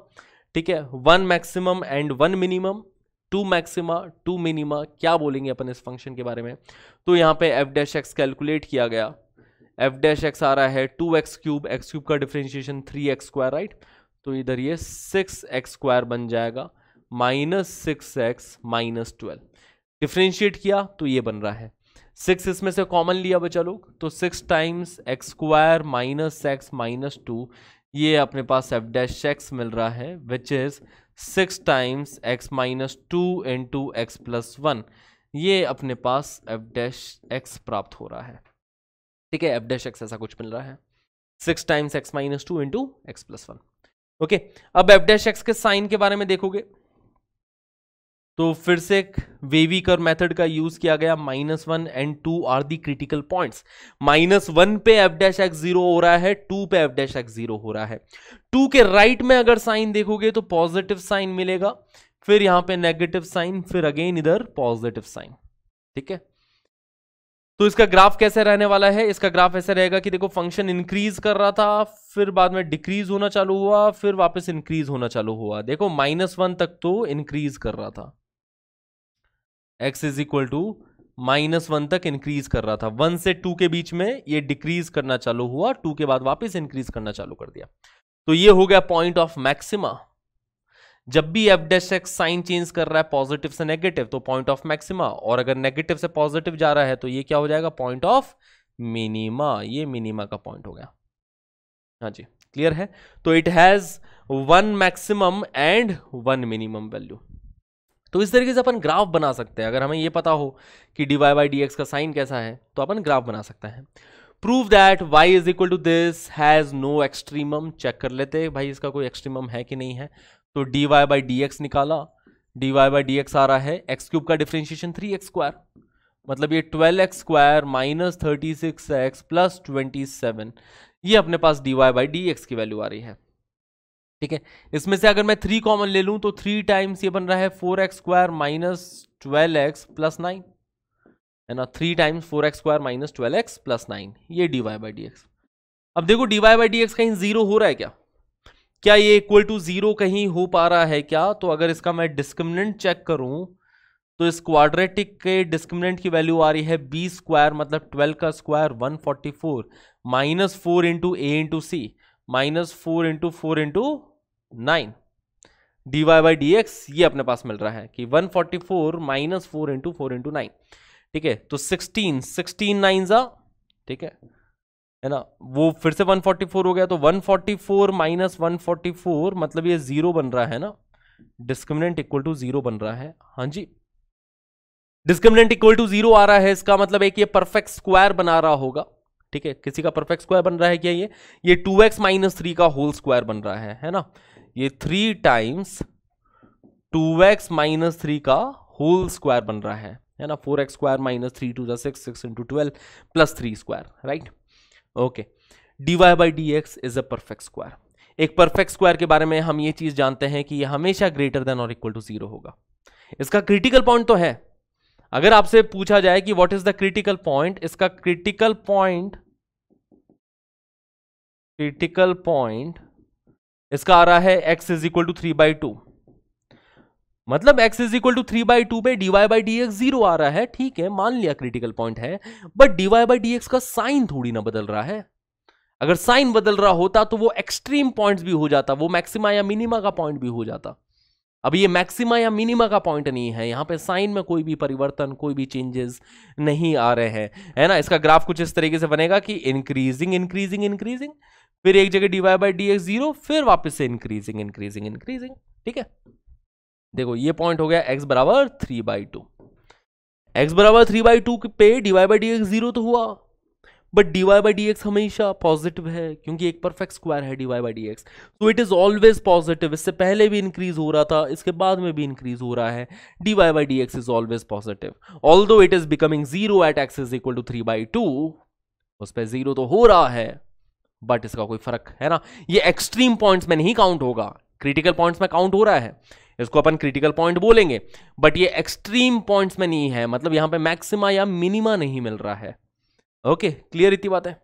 ठीक है one maximum and one minimum two maxima two minima क्या बोलेंगे अपन इस फंक्शन के बारे में तो यहाँ पे एफ डैश एक्स कैलकुलेट किया गया एफ डैश एक्स आ रहा है two x cube x cube का differentiation three x square right तो इधर ये सिक्स एक्स स्क्वायर बन जाएगा minus six x minus twelve differentiate किया तो ये बन रहा है सिक्स इसमें से कॉमन लिया बचा लोग तो six times x square minus x minus two ये अपने पास एफ डैश एक्स मिल रहा है which is six times x minus two in to x plus one ये अपने पास एफ डैश एक्स प्राप्त हो रहा है ठीक है एफ डैश एक्स ऐसा कुछ मिल रहा है six times x minus two into x plus one okay अब एफ डैश एक्स के साइन के बारे में देखोगे तो फिर से वेवी कर मेथड का यूज किया गया minus one and two are the critical points minus one पे एफ डैश एक्स जीरो हो रहा है टू पे एफ डैश एक्स जीरो हो रहा है टू के राइट right में अगर साइन देखोगे तो पॉजिटिव साइन मिलेगा फिर यहां पे नेगेटिव साइन फिर अगेन इधर पॉजिटिव साइन ठीक है तो इसका ग्राफ कैसे रहने वाला है इसका ग्राफ ऐसे रहेगा कि देखो फंक्शन इंक्रीज कर रहा था फिर बाद में डिक्रीज होना चालू हुआ फिर वापस इंक्रीज होना चालू हुआ देखो माइनस वन तक तो इंक्रीज कर रहा था x is equal to minus one तक इंक्रीज कर रहा था वन से टू के बीच में ये डिक्रीज करना चालू हुआ टू के बाद वापस इंक्रीज करना चालू कर दिया तो ये हो गया पॉइंट ऑफ मैक्सिमा जब भी f dash x sign change कर रहा है पॉजिटिव से नेगेटिव तो पॉइंट ऑफ मैक्सिमा और अगर नेगेटिव से पॉजिटिव जा रहा है तो ये क्या हो जाएगा पॉइंट ऑफ मिनिमा ये मिनिमा का पॉइंट हो गया हाँ जी क्लियर है तो it has one maximum and one minimum value तो इस तरीके से अपन ग्राफ बना सकते हैं अगर हमें ये पता हो कि d y by d x का साइन कैसा है तो अपन ग्राफ बना सकते हैं prove that y is equal to this has no extremum check कर लेते भाई इसका कोई एक्सट्रीमम है कि नहीं है तो d y by d x निकाला d y by d x आ रहा है एक्स क्यूब का डिफ्रेंशिएशन थ्री एक्स स्क्वायर मतलब ये twelve x square minus thirty six x plus twenty seven ये अपने पास d y by d x की वैल्यू आ रही है ठीक है इसमें से अगर मैं थ्री कॉमन ले लूं तो थ्री टाइम्स ये बन रहा है four x square minus twelve x plus nine है ना three times four x square minus twelve x plus nine ये d y by d x अब देखो d y by d x कहीं जीरो हो रहा है क्या क्या ये इक्वल टू जीरो कहीं हो पा रहा है क्या तो अगर इसका मैं डिस्क्रिमिनेंट चेक करूं तो इस क्वाड्रेटिक के डिस्क्रिमिनेंट की वैल्यू आ रही है बी स्क्वायर मतलब ट्वेल्व का square one forty four minus four into a into c minus four into four into nine d y by d x ये अपने पास मिल रहा है कि one forty four minus four into four into nine ठीक है तो सिक्सटीन सिक्सटीन नाइन जा ठीक है है ना वो फिर से 144 हो गया तो 144 फोर्टी फोर माइनस वन मतलब ये जीरो बन रहा है ना डिस्क्रिमिनेंट इक्वल टू जीरो बन रहा है हाँ जी डिस्क्रिमिनेंट इक्वल टू जीरो आ रहा है इसका मतलब एक ये परफेक्ट स्क्वायर बना रहा होगा ठीक है किसी का परफेक्ट स्क्वायर बन रहा है क्या ये ये टू एक्स माइनस थ्री का होल स्क्वायर बन रहा है है ना ये three times two x minus three का होल स्क्वायर बन रहा है है ना four x square minus three two दिक्स six into twelve plus three square right okay d y by d x is a perfect square एक perfect square के बारे में हम ये चीज़ जानते हैं कि ये हमेशा ग्रेटर देन और इक्वल टू जीरो होगा इसका क्रिटिकल पॉइंट तो है अगर आपसे पूछा जाए कि what is the critical point इसका क्रिटिकल पॉइंट क्रिटिकल पॉइंट इसका आ रहा है x is equal to three by two मतलब x is equal to three by two पे d y by d x zero आ रहा है ठीक है मान लिया क्रिटिकल पॉइंट है but d y by d x का साइन थोड़ी ना बदल रहा है अगर साइन बदल रहा होता तो वो एक्सट्रीम पॉइंट्स भी हो जाता वो मैक्सिमा या मिनिमा का पॉइंट भी हो जाता अब ये मैक्सिमा या मिनिमा का पॉइंट नहीं है यहाँ पे साइन में कोई भी परिवर्तन कोई भी चेंजेस नहीं आ रहे हैं है ना इसका ग्राफ कुछ इस तरीके से बनेगा कि इंक्रीजिंग इंक्रीजिंग इंक्रीजिंग फिर एक जगह d y by d x zero फिर वापस से इंक्रीजिंग इंक्रीजिंग इंक्रीजिंग ठीक है देखो ये पॉइंट हो गया एक्स बराबर थ्री बाई टू एक्स बराबर थ्री बाई टू पे d y by d x zero तो हुआ but d y by d x हमेशा पॉजिटिव है क्योंकि एक परफेक्ट स्क्वायर है d y by d x तो इट इज़ ऑलवेज पॉजिटिव इससे पहले भी इंक्रीज हो रहा था इसके बाद में भी इंक्रीज हो रहा है d y by d x is always positive all it is becoming zero at x is equal to three by two उस पर जीरो तो हो रहा है बट इसका कोई फर्क है ना ये एक्सट्रीम पॉइंट्स में नहीं काउंट होगा क्रिटिकल पॉइंट्स में काउंट हो रहा है इसको अपन क्रिटिकल पॉइंट बोलेंगे बट ये एक्सट्रीम पॉइंट्स में नहीं है मतलब यहां पे मैक्सिमा या मिनिमा नहीं मिल रहा है ओके क्लियर इतनी बात है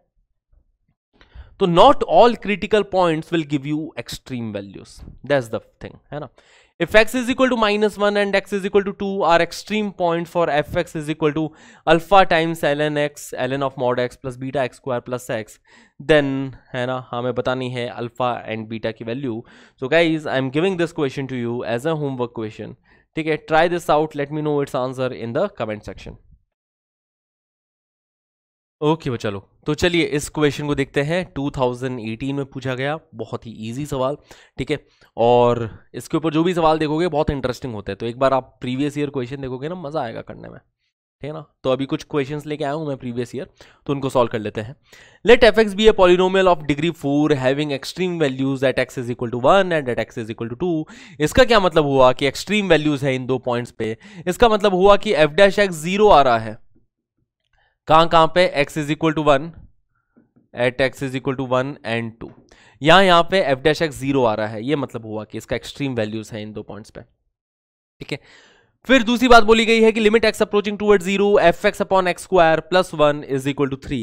तो not all critical points will give you extreme values that's the thing है ना If x is equal to minus 1 and x is equal to 2 are extreme point for fx is equal to alpha times ln x ln of mod x plus beta x square plus x then है ना हमें बतानी है alpha and beta की value. So guys I am giving this question to you as a homework question. ठीक है try this out let me know its answer in the comment section. Okay बच्चा चलो तो चलिए इस क्वेश्चन को देखते हैं 2018 में पूछा गया बहुत ही इजी सवाल ठीक है और इसके ऊपर जो भी सवाल देखोगे बहुत इंटरेस्टिंग होते हैं तो एक बार आप प्रीवियस ईयर क्वेश्चन देखोगे ना मज़ा आएगा करने में ठीक है ना तो अभी कुछ क्वेश्चंस लेके आया हूँ मैं प्रीवियस ईयर तो उनको सॉल्व कर लेते हैं let f x be a polynomial of degree four having extreme values at x is equal to one and at x is equal to two इसका क्या मतलब हुआ कि एक्सट्रीम वैल्यूज है इन दो पॉइंट्स पे इसका मतलब हुआ कि एफ डैश एक्स जीरो आ रहा है कहां कहां पे x is equal to one at x is equal to one and two यहां यहां पे एफ डैश एक्स जीरो आ रहा है ये मतलब हुआ कि इसका एक्सट्रीम वैल्यूज है इन दो पॉइंट्स पे ठीक है फिर दूसरी बात बोली गई है कि limit x approaching toward zero f x upon x square plus one is equal to three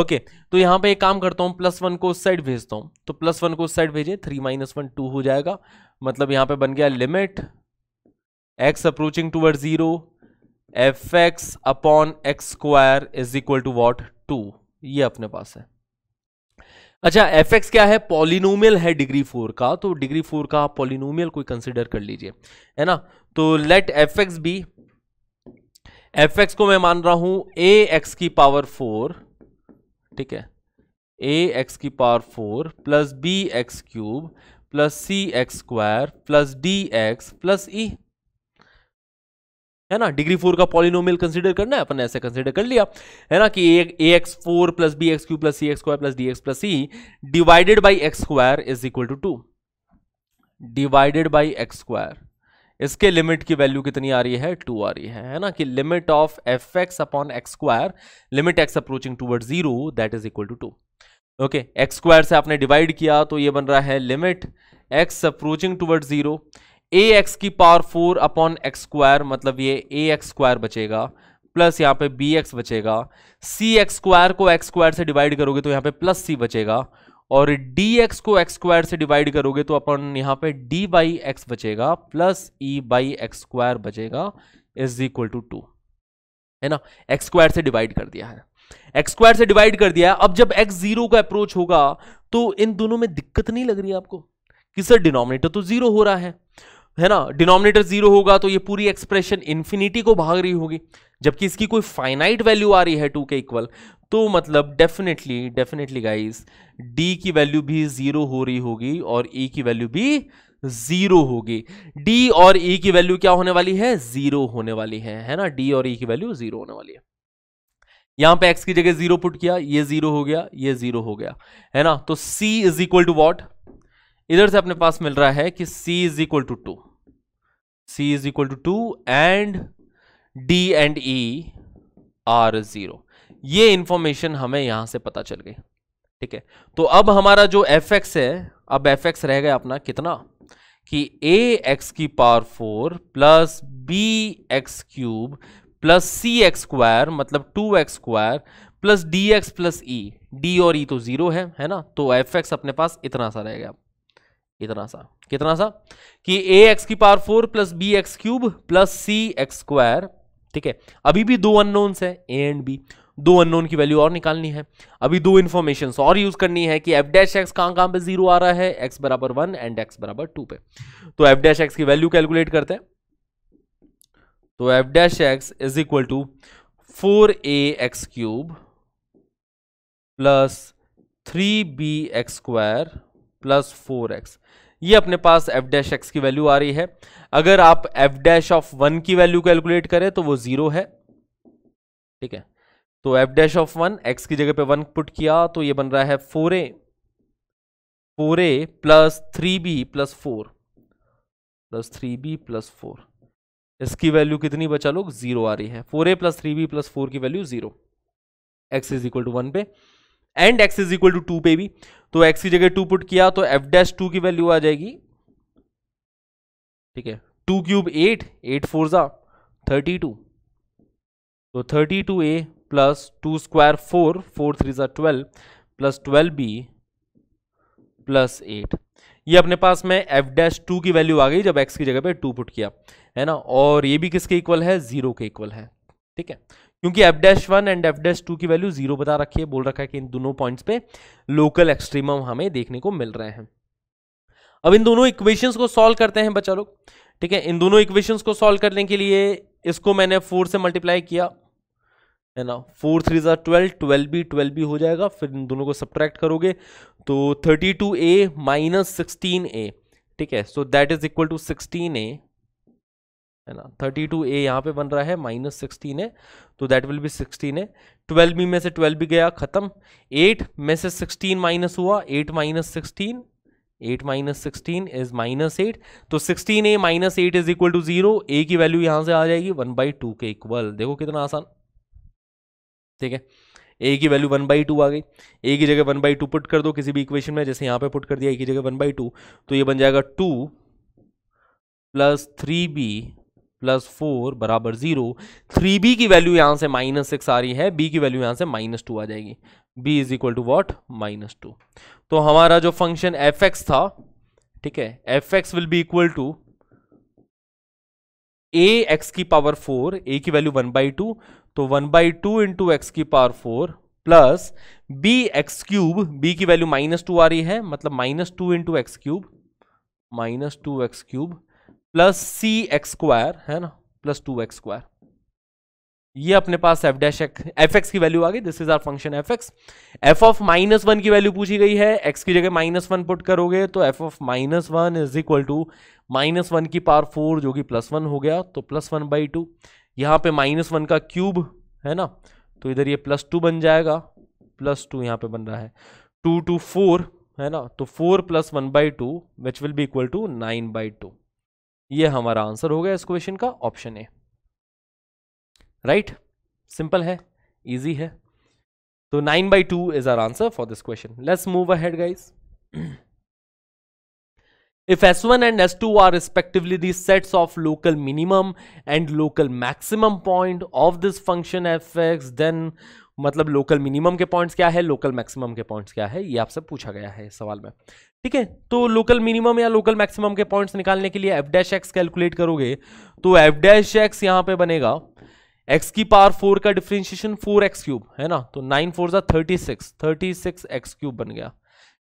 okay तो यहां पे एक काम करता हूं प्लस वन को उस साइड भेजता हूं तो प्लस वन को उस साइड भेजिए थ्री माइनस वन टू हो जाएगा मतलब यहां पे बन गया limit x approaching toward zero f x upon x square is equal to what two ये अपने पास है अच्छा एफ एक्स क्या है पॉलिनोमियल है डिग्री फोर का तो डिग्री फोर का पॉलिनोमियल कोई कंसिडर कर लीजिए है ना तो let f x be f x को मैं मान रहा हूं ए एक्स की पावर फोर ठीक है ए एक्स की power four plus b x cube plus c x square plus d x plus e है ना डिग्री फोर का पॉलिनोमियल कंसिडर करना है अपन ऐसे कंसिडर कर लिया है ना कि a x four plus b x cube plus c x square plus d x plus c divided by x square is equal to two divided by x square इसके limit की वैल्यू कितनी आ रही है टू आ रही है है ना कि limit of f x upon x square limit x approaching toward zero that is equal to two okay x square से आपने डिवाइड किया तो ये बन रहा है limit x approaching toward zero a x की power four upon x square मतलब ये ए एक्स स्क्वायर बचेगा प्लस यहाँ पे बी एक्स बचेगा सी एक्स स्क्वायर को एक्स स्क्वायर से डिवाइड करोगे तो यहाँ पे प्लस सी बचेगा और डी एक्स को एक्स स्क्वायर से डिवाइड करोगे तो अपन यहाँ पे डी बाई एक्स बचेगा plus e by x square बचेगा इज इक्वल टू टू है ना एक्स स्क्वायर से डिवाइड कर दिया है एक्स स्क्वायर से डिवाइड कर दिया है अब जब एक्स जीरो का अप्रोच होगा तो इन दोनों में दिक्कत नहीं लग रही आपको कि सर डिनोमिनेटर तो जीरो हो रहा है है ना डिनोमिनेटर जीरो होगा तो ये पूरी एक्सप्रेशन इन्फिनिटी को भाग रही होगी जबकि इसकी कोई फाइनाइट वैल्यू आ रही है टू के इक्वल तो मतलब डेफिनेटली डेफिनेटली गाइस डी की वैल्यू भी जीरो हो रही होगी और ई e की वैल्यू भी जीरो होगी डी और ई e की वैल्यू क्या होने वाली है जीरो होने वाली है है ना डी और ई e की वैल्यू जीरो होने वाली है यहां पे एक्स की जगह जीरो पुट किया ये जीरो हो गया ये जीरो हो गया है ना तो c is equal to what इधर से अपने पास मिल रहा है कि c is equal to two c is equal to two and d and e are zero ये इंफॉर्मेशन हमें यहां से पता चल गई ठीक है तो अब हमारा जो एफ एक्स है अब एफ एक्स रह गया अपना कितना कि ए एक्स की power four plus b x cube plus c x square मतलब two x square plus d x plus e d और ई e तो जीरो है है ना तो एफ एक्स अपने पास इतना सा रह गया इतना सा कितना सा कि ए एक्स की power four plus b x cube plus c x square ठीक है अभी भी दो अननोन है ए एंड बी दो अननोन की वैल्यू और निकालनी है अभी दो इन्फॉर्मेशन और यूज करनी है कि एफ डैश एक्स कहां कहां पे जीरो आ रहा है एक्स बराबर वन एंड एक्स बराबर टू पे तो एफ डैश एक्स की वैल्यू कैलकुलेट करते हैं तो f dash x is equal to four a x cube plus three b x square plus four x ये अपने पास एफ डैश एक्स की वैल्यू आ रही है अगर आप एफ डैश ऑफ वन की वैल्यू कैलकुलेट करें तो वो जीरो है ठीक है तो f dash of one x की जगह पे वन पुट किया तो ये बन रहा है four a four a plus three b plus four plus three b plus four इसकी वैल्यू कितनी बचा लोग जीरो आ रही है four a plus three b plus four की value zero x is equal to one पे and x is equal to two पे भी तो एक्स की जगह टू पुट किया तो एफ डैश टू की वैल्यू आ जाएगी ठीक है two cube eight eight four ज़ा थर्टी टू तो thirty two a plus two square four four three ज़ा twelve plus twelve b plus eight ये अपने पास में एफ डैश टू की वैल्यू आ गई जब एक्स की जगह पे टू पुट किया है ना और ये भी किसके इक्वल है जीरो के इक्वल है ठीक है क्योंकि f dash one and f dash two की वैल्यू जीरो बता रखी है बोल रखा है कि इन दोनों पॉइंट्स पे लोकल एक्सट्रीमम हमें देखने को मिल रहे हैं अब इन दोनों इक्वेशंस को सॉल्व करते हैं बच्चा लोग ठीक है इन दोनों इक्वेशंस को सॉल्व करने के लिए इसको मैंने फोर से मल्टीप्लाई किया है ना फोर थ्री ज़ा twelve twelve b twelve b हो जाएगा फिर इन दोनों को सब्ट्रैक्ट करोगे तो thirty two a minus sixteen a ठीक है so that is equal to sixteen a है ना थर्टी टू ए यहाँ पे बन रहा है माइनस सिक्सटीन है तो दैट विल बी सिक्सटीन है ट्वेल्व बी में से ट्वेल्व भी गया खत्म एट में से सिक्सटीन माइनस हुआ eight minus sixteen eight minus sixteen is minus eight तो sixteen a minus eight is equal to zero a की वैल्यू यहाँ से आ जाएगी वन बाई टू के इक्वल देखो कितना आसान ठीक है ए की वैल्यू वन बाई टू आ गई ए की जगह वन बाई टू पुट कर दो किसी भी इक्वेशन में जैसे यहाँ पे पुट कर दिया ए की जगह वन बाई टू तो ये बन जाएगा two plus three b plus four बराबर जीरो थ्री बी की वैल्यू यहां से माइनस सिक्स आ रही है बी की वैल्यू यहां से माइनस टू आ जाएगी b is equal to what minus two तो हमारा जो फंक्शन एफ एक्स था ठीक है f x will be equal to a x की पावर फोर ए की वैल्यू वन बाई टू तो one by two into x की power four plus b x cube b की वैल्यू माइनस टू आ रही है मतलब minus two into x cube minus two x cube plus c x square है ना plus two x square ये अपने पास एफ डैश एफ एक्स की वैल्यू आ गई this is our function f x f of minus one की value पूछी गई है एक्स की जगह माइनस वन पुट करोगे तो f of minus one is equal to minus one की पावर फोर जो कि प्लस वन हो गया तो प्लस वन बाई टू यहाँ पे माइनस वन का क्यूब है ना तो इधर ये प्लस टू बन जाएगा प्लस टू यहाँ पे बन रहा है टू टू फोर है ना तो four plus one by two which will be equal to nine by two ये हमारा आंसर हो गया इस क्वेश्चन का ऑप्शन ए राइट सिंपल है इजी है तो nine by two is our answer for this question let's move ahead guys if s1 and s2 are respectively the sets of local minimum and local maximum point of this function fx then मतलब local minimum के points क्या है local maximum के points क्या है ये आपसे पूछा गया है इस सवाल में ठीक है तो लोकल मिनिमम या लोकल मैक्सिमम के पॉइंट्स निकालने के लिए एफ डैश एक्स कैलकुलेट करोगे तो एफ डैश एक्स यहाँ पे बनेगा एक्स की पावर फोर का डिफ्रेंशिएशन फोर एक्स क्यूब है ना तो नाइन फोर सा thirty six thirty six x cube बन गया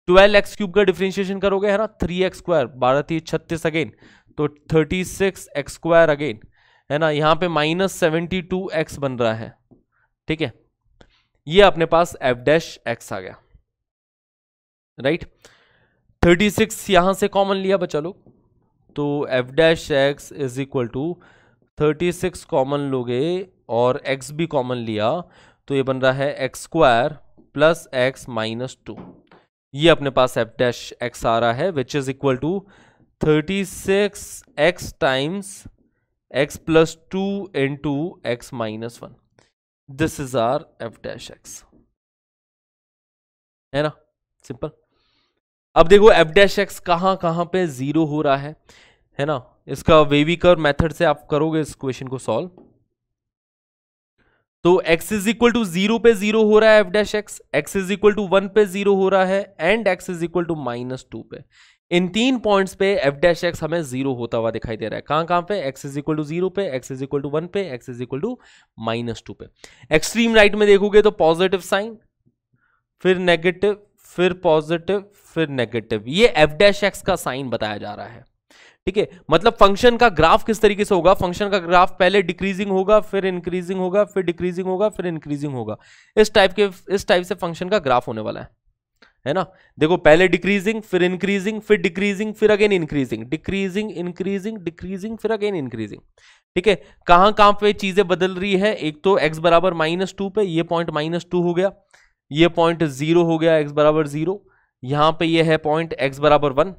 ट्वेल्व एक्स क्यूब का डिफ्रेंशिएशन करोगे है ना थ्री एक्स स्क्वायर बारह थी छत्तीस अगेन तो thirty six x square again है ना यहाँ पे माइनस सेवेंटी टू एक्स बन रहा है ठीक है ये अपने पास एफ डैश एक्स आ गया राइट थर्टी सिक्स यहां से कॉमन लिया बच्चा लोग तो f dash x is equal to thirty six common लोगे और एक्स भी कॉमन लिया तो ये बन रहा है x square plus x minus two ये अपने पास एफ डैश एक्स आ रहा है which is equal to thirty six x times x plus two in to x minus one this is our f dash x है ना simple अब देखो एफ डैश एक्स कहां कहां पे जीरो हो रहा है है ना इसका वेवी मेथड से आप करोगे इस क्वेश्चन को सॉल्व तो x is equal to zero पे जीरो हो रहा है f dash x x is equal to one पे जीरो हो रहा है and x is equal to minus two पे इन तीन पॉइंट्स पे एफ डैश एक्स हमें जीरो होता हुआ दिखाई दे रहा है कहां कहां पे x is equal to zero पे x is equal to one पे x is equal to minus two पे एक्सट्रीम राइट में देखोगे तो पॉजिटिव साइन फिर नेगेटिव फिर पॉजिटिव फिर नेगेटिव ये एफ डैश एक्स का साइन बताया जा रहा है ठीक है मतलब फंक्शन का ग्राफ किस तरीके से होगा फंक्शन का ग्राफ पहले डिक्रीजिंग होगा फिर इंक्रीजिंग होगा फिर डिक्रीजिंग होगा फिर इंक्रीजिंग होगा इस टाइप के इस टाइप से फंक्शन का ग्राफ होने वाला है है ना देखो पहले डिक्रीजिंग फिर इंक्रीजिंग फिर डिक्रीजिंग फिर again increasing decreasing increasing decreasing फिर अगेन इंक्रीजिंग ठीक है कहां कहां पे चीजें बदल रही है एक तो एक्स बराबर माइनस टू पे ये पॉइंट माइनस टू हो गया ये पॉइंट जीरो हो गया एक्स बराबर जीरो यहां पे ये है पॉइंट एक्स बराबर वन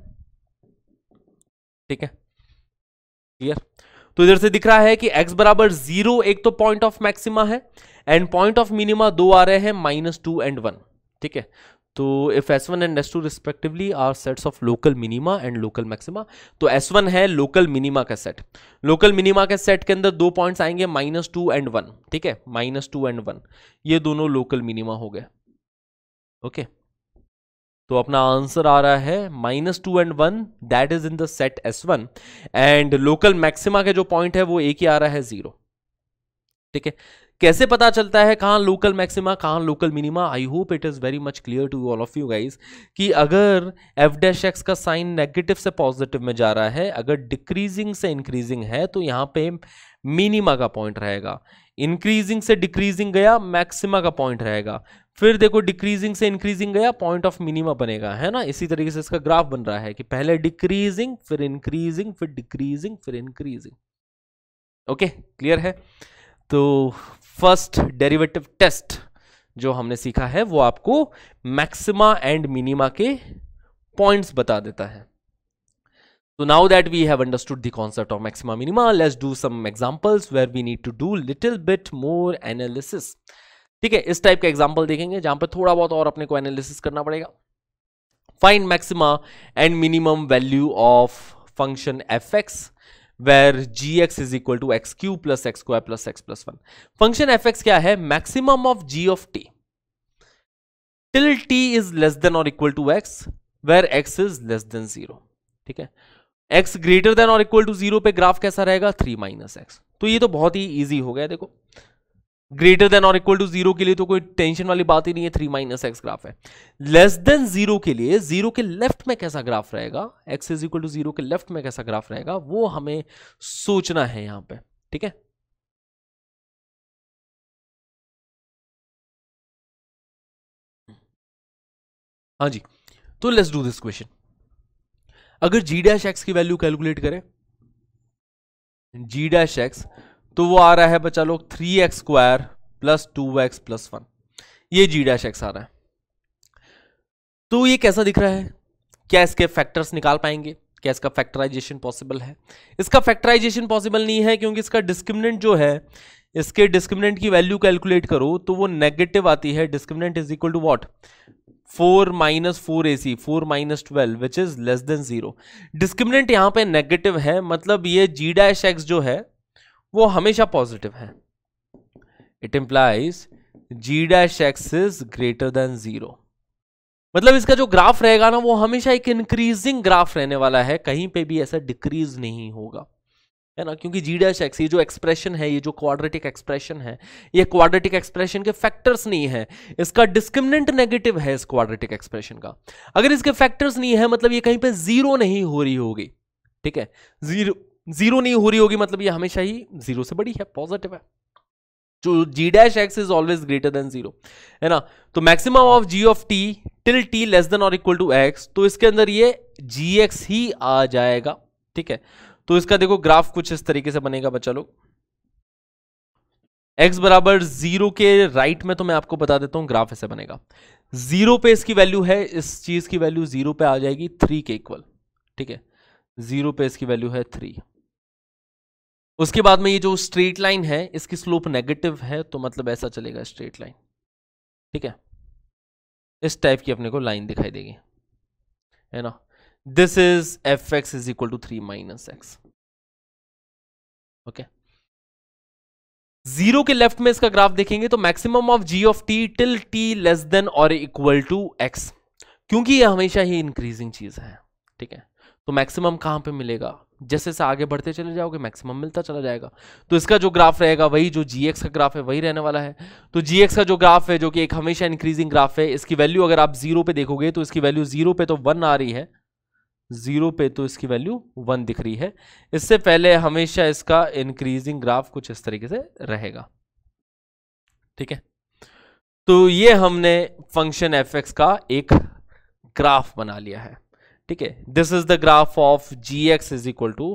ठीक है क्लियर तो इधर से दिख रहा है कि x बराबर जीरो एक तो पॉइंट ऑफ मैक्सिमा है एंड पॉइंट ऑफ मिनिमा दो आ रहे हैं माइनस टू एंड वन ठीक है तो if s one and s two respectively are sets of local minima and local maxima तो एस वन है लोकल मिनिमा का सेट लोकल मिनिमा के सेट के अंदर दो पॉइंट्स आएंगे माइनस टू एंड वन ठीक है माइनस टू एंड वन ये दोनों लोकल मिनिमा हो गए ओके तो अपना आंसर आ रहा है minus two and one that is in the set s one and local maxima के जो पॉइंट है वो एक ही आ रहा है जीरो ठीक है कैसे पता चलता है कहाँ लोकल मैक्सिमा कहाँ local minima I hope it is very much clear to all of you guys कि अगर एफ डैश एक्स का साइन नेगेटिव से पॉजिटिव में जा रहा है अगर डिक्रीजिंग से इंक्रीजिंग है तो यहाँ पे मिनिमा का पॉइंट रहेगा इंक्रीजिंग से डिक्रीजिंग गया मैक्सिमा का पॉइंट रहेगा फिर देखो डिक्रीजिंग से इंक्रीजिंग गया पॉइंट ऑफ मिनिमा बनेगा है ना इसी तरीके से इसका ग्राफ बन रहा है कि पहले डिक्रीजिंग फिर इंक्रीजिंग फिर डिक्रीजिंग फिर इंक्रीजिंग ओके क्लियर है तो फर्स्ट डेरिवेटिव टेस्ट जो हमने सीखा है वो आपको मैक्सिमा एंड मिनिमा के पॉइंट्स बता देता है तो now that we have understood the concept of maxima minima let's do some examples where we need to do little bit more analysis ठीक है इस टाइप का एग्जाम्पल देखेंगे जहां पर थोड़ा बहुत और अपने को एनालिसिस करना पड़ेगा find maxima and minimum value of function f x where g x is equal to x cube plus x square plus x plus one function f x क्या है maximum of g of t till t is less than और equal to x where x is less than zero ठीक है x greater than और equal to zero पे graph कैसा रहेगा three minus x तो ये तो बहुत ही ईजी हो गया देखो ग्रेटर देन और इक्वल टू जीरो के लिए तो कोई टेंशन वाली बात ही नहीं है थ्री माइनस एक्स ग्राफ है लेस देन जीरो के लिए जीरो के लेफ्ट में कैसा ग्राफ रहेगा x is equal to zero के लेफ्ट में कैसा ग्राफ रहेगा वो हमें सोचना है यहां पे ठीक है हाँ जी तो लेट्स डू दिस क्वेश्चन अगर जी डैश एक्स की वैल्यू कैलकुलेट करें जी डैश एक्स तो वो आ रहा है बच्चा लोग three x square plus two x plus one ये जी डैश एक्स आ रहा है तो ये कैसा दिख रहा है क्या इसके फैक्टर्स निकाल पाएंगे क्या इसका फैक्टराइजेशन पॉसिबल है इसका फैक्टराइजेशन पॉसिबल नहीं है क्योंकि इसका डिस्क्रिमिनेंट जो है इसके डिस्क्रिमिनेंट की वैल्यू कैलकुलेट करो तो वो नेगेटिव आती है discriminant is equal to what four minus four a c four minus twelve which is less than zero discriminant यहाँ पे नेगेटिव है मतलब ये जी डैश एक्स जो है वो हमेशा पॉजिटिव है it implies g dash x is greater than zero मतलब इसका जो ग्राफ रहेगा ना वो हमेशा एक इंक्रीजिंग ग्राफ रहने वाला है कहीं पे भी ऐसा डिक्रीज नहीं होगा है ना क्योंकि जी डैश एक्स ये जो एक्सप्रेशन है ये जो क्वाड्रेटिक एक्सप्रेशन है ये क्वाड्रेटिक एक्सप्रेशन के फैक्टर्स नहीं है इसका डिस्क्रिमिनेंट नेगेटिव है इस क्वाड्रेटिक एक्सप्रेशन का अगर इसके फैक्टर्स नहीं है मतलब ये कहीं पे जीरो नहीं हो रही होगी ठीक है जीरो जीरो नहीं हो रही होगी मतलब ये हमेशा ही जीरो से बड़ी है पॉजिटिव है जो g dash x is always greater than zero है ना तो maximum of g of t till t less than और इक्वल टू एक्स तो इसके अंदर ये जी एक्स ही आ जाएगा ठीक है तो इसका देखो ग्राफ कुछ इस तरीके से बनेगा बच्चा लोग एक्स बराबर जीरो के राइट में तो मैं आपको बता देता हूं ग्राफ ऐसे बनेगा जीरो पे इसकी वैल्यू है इस चीज की वैल्यू जीरो पे आ जाएगी थ्री के इक्वल ठीक है जीरो पे इसकी वैल्यू है थ्री उसके बाद में ये जो स्ट्रेट लाइन है इसकी स्लोप नेगेटिव है तो मतलब ऐसा चलेगा स्ट्रेट लाइन ठीक है इस टाइप की अपने को लाइन दिखाई देगी है ना this is f x is equal to three minus x okay zero के लेफ्ट में इसका ग्राफ देखेंगे तो maximum of g of t till t less than और इक्वल टू एक्स क्योंकि ये हमेशा ही इंक्रीजिंग चीज है ठीक है तो मैक्सिमम कहाँ पे मिलेगा जैसे जैसे आगे बढ़ते चले जाओगे मैक्सिमम मिलता चला जाएगा तो इसका जो ग्राफ रहेगा वही जो जी का ग्राफ है वही रहने वाला है तो जी का जो ग्राफ है जो कि एक हमेशा इंक्रीजिंग ग्राफ है इसकी वैल्यू अगर आप जीरो पे देखोगे तो इसकी वैल्यू जीरो पे तो वन आ रही है जीरो पे तो इसकी वैल्यू वन दिख रही है इससे पहले हमेशा इसका इंक्रीजिंग ग्राफ कुछ इस तरीके से रहेगा ठीक है तो ये हमने फंक्शन एफ का एक ग्राफ बना लिया है ठीक है this is the graph of g x is equal to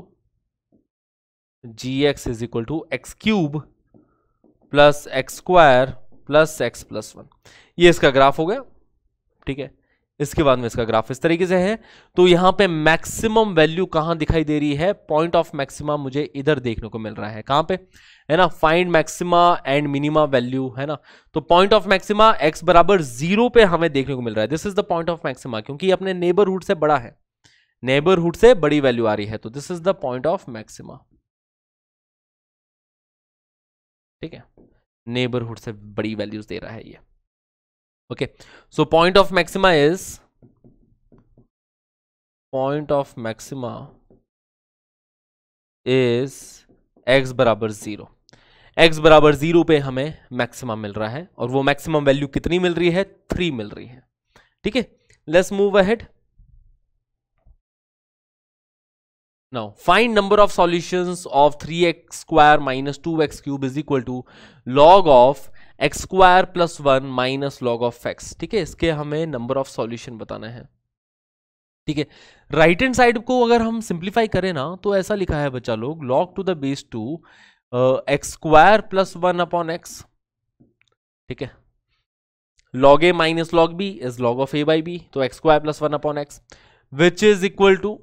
g x is equal to x cube plus x square plus x plus one ये इसका ग्राफ हो गया ठीक है इसके बाद में इसका ग्राफ इस तरीके से है तो यहां पे मैक्सिमम वैल्यू कहां दिखाई दे रही है पॉइंट ऑफ मैक्सिमा मुझे इधर देखने को मिल रहा है कहां पे है ना find maxima and minima value है ना तो पॉइंट ऑफ मैक्सिमा एक्स बराबर जीरो पे हमें देखने को मिल रहा है this is the point of maxima क्योंकि अपने नेबरहुड से बड़ा है नेबरहुड से बड़ी वैल्यू आ रही है तो this is the point of maxima ठीक है नेबरहुड से बड़ी वैल्यूज दे रहा है ये okay so point of maxima is point of maxima is x बराबर जीरो एक्स बराबर जीरो पे हमें मैक्सिमम मिल रहा है और वो मैक्सिमम वैल्यू कितनी मिल रही है थ्री मिल रही है ठीक है let's move ahead now find number of solutions of three x square minus two x cube is equal to log of x square plus one minus log of x ठीक है इसके हमें नंबर ऑफ सॉल्यूशन बताना है ठीक है right hand side को अगर हम सिंप्लीफाई करें ना तो ऐसा लिखा है बच्चा लोग log to the base two x square plus one upon x ठीक है log a minus log b is log of a by b तो x square plus one upon x which is equal to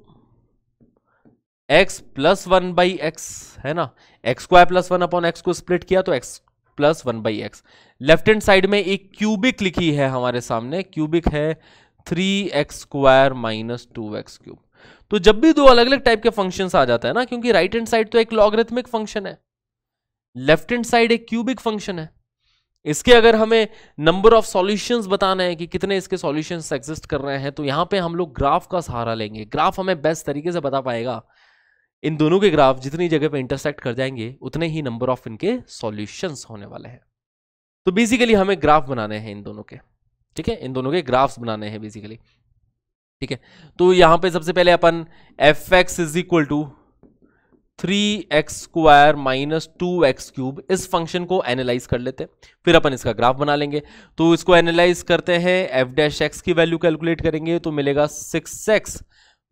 x plus one by x है ना x square plus one upon x को split किया तो x plus one by x left hand side में एक cubic लिखी है हमारे सामने क्यूबिक है three x square minus two x cube तो जब भी दो अलग अलग टाइप के फंक्शंस आ जाता है ना क्योंकि राइट हैंड साइड तो एक लॉगरिथमिक फंक्शन है लेफ्ट हैंड साइड एक क्यूबिक फंक्शन है इसके अगर हमें नंबर ऑफ सॉल्यूशंस बताना है कि कितने इसके सॉल्यूशंस एग्जिस्ट कर रहे हैं तो यहां पे हम लोग ग्राफ का सहारा लेंगे ग्राफ हमें बेस्ट तरीके से बता पाएगा इन दोनों के ग्राफ जितनी जगह पे इंटरसेक्ट कर जाएंगे उतने ही नंबर ऑफ इनके सॉल्यूशंस होने वाले हैं तो बेसिकली हमें ग्राफ बनाने हैं इन दोनों के ठीक है इन दोनों के ग्राफ्स बनाने हैं बेसिकली ठीक है तो यहां पे सबसे पहले अपन f x is equal to three x square minus two x cube इस फंक्शन को एनालाइज कर लेते हैं फिर अपन इसका ग्राफ बना लेंगे तो इसको एनालाइज करते हैं एफ डैश एक्स की वैल्यू कैलकुलेट करेंगे तो मिलेगा six x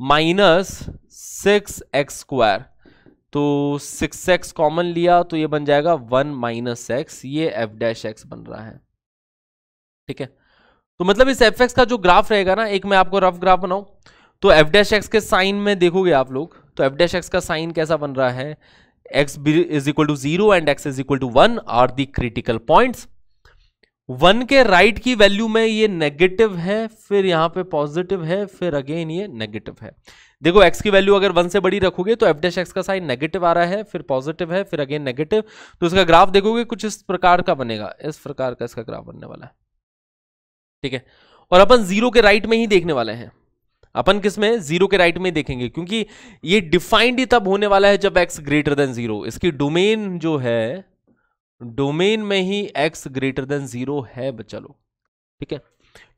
minus six x square तो सिक्स एक्स कॉमन लिया तो ये बन जाएगा वन माइनस एक्स ये एफ डैश एक्स बन रहा है ठीक है तो मतलब इस एफ एक्स का जो ग्राफ रहेगा ना एक मैं आपको रफ ग्राफ बनाऊं तो एफ डैश एक्स के साइन में देखोगे आप लोग तो एफ डैश एक्स का साइन कैसा बन रहा है x is equal to zero and x is equal to one are the critical points one के राइट right की वैल्यू में ये नेगेटिव है फिर यहां पे पॉजिटिव है फिर अगेन ये नेगेटिव है देखो एक्स की वैल्यू अगर वन से बड़ी रखोगे तो एफ एक्स का साइन नेगेटिव आ रहा है फिर पॉजिटिव है फिर अगेन नेगेटिव तो इसका ग्राफ देखोगे कुछ इस प्रकार का बनेगा इस प्रकार का इसका ग्राफ बनने वाला है ठीक है और अपन जीरो के राइट right में ही देखने वाले हैं अपन किस में जीरो के राइट में देखेंगे क्योंकि ये डिफाइंड ही तब होने वाला है जब एक्स ग्रेटर देन जीरो इसकी डोमेन जो है डोमेन में ही एक्स ग्रेटर देन जीरो है बच्चा लोग ठीक है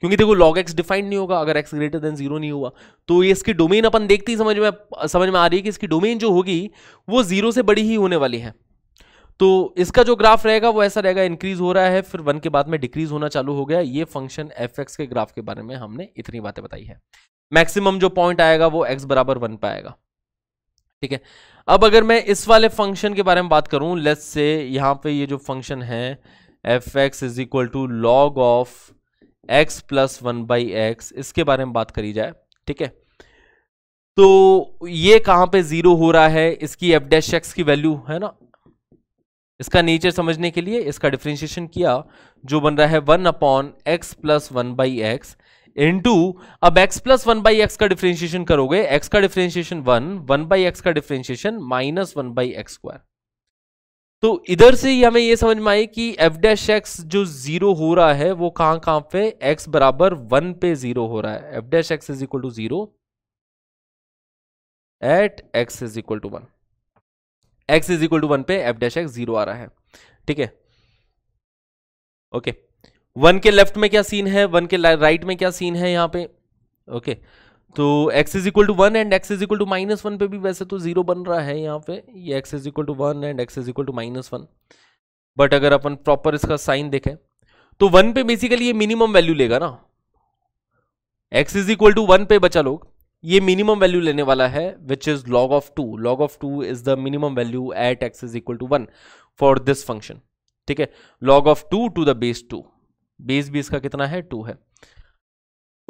क्योंकि देखो लॉग एक्स डिफाइंड नहीं होगा अगर एक्स ग्रेटर देन जीरो नहीं हुआ तो ये इसकी डोमेन अपन देखते ही समझ में समझ में आ रही है कि इसकी डोमेन जो होगी वो जीरो से बड़ी ही होने वाली है तो इसका जो ग्राफ रहेगा वो ऐसा रहेगा इंक्रीज हो रहा है फिर वन के बाद में डिक्रीज होना चालू हो गया ये फंक्शन एफ के ग्राफ के बारे में हमने इतनी बातें बताई है मैक्सिमम जो पॉइंट आएगा वो एक्स बराबर वन पे आएगा ठीक है अब अगर मैं इस वाले फंक्शन के बारे में बात करूं लेट्स से यहां पे ये जो फंक्शन है f x is equal to log of x plus one by x इसके बारे में बात करी जाए ठीक है तो ये कहां पे जीरो हो रहा है इसकी एफ डैश एक्स की वैल्यू है ना इसका नेचर समझने के लिए इसका डिफ्रेंशिएशन किया जो बन रहा है one upon x plus one by x into अब x plus one by x का डिफ्रेंशिएशन करोगे x का differentiation one one by x का differentiation minus one by x square तो इधर से ही हमें यह समझ में आए कि एफ डैश एक्स जो जीरो हो रहा है वो कहां कहां पे x बराबर वन पे जीरो हो रहा है f dash x is equal to zero at x is equal to one x is equal to one पे एफ डैश एक्स जीरो आ रहा है ठीक है ओके okay. वन के लेफ्ट में क्या सीन है वन के राइट में क्या सीन है यहाँ पे ओके तो x is equal to one and x is equal to minus one पे भी वैसे तो जीरो बन रहा है यहाँ पे ये x is equal to one and x is equal to minus one but अगर अपन प्रॉपर इसका साइन देखें तो वन पे बेसिकली ये मिनिमम वैल्यू लेगा ना x is equal to one पे बचा लोग ये मिनिमम वैल्यू लेने वाला है which is log of two log of two is the minimum value at x is equal to one for this function ठीक है log of two to the base two बीस बीस का कितना है टू है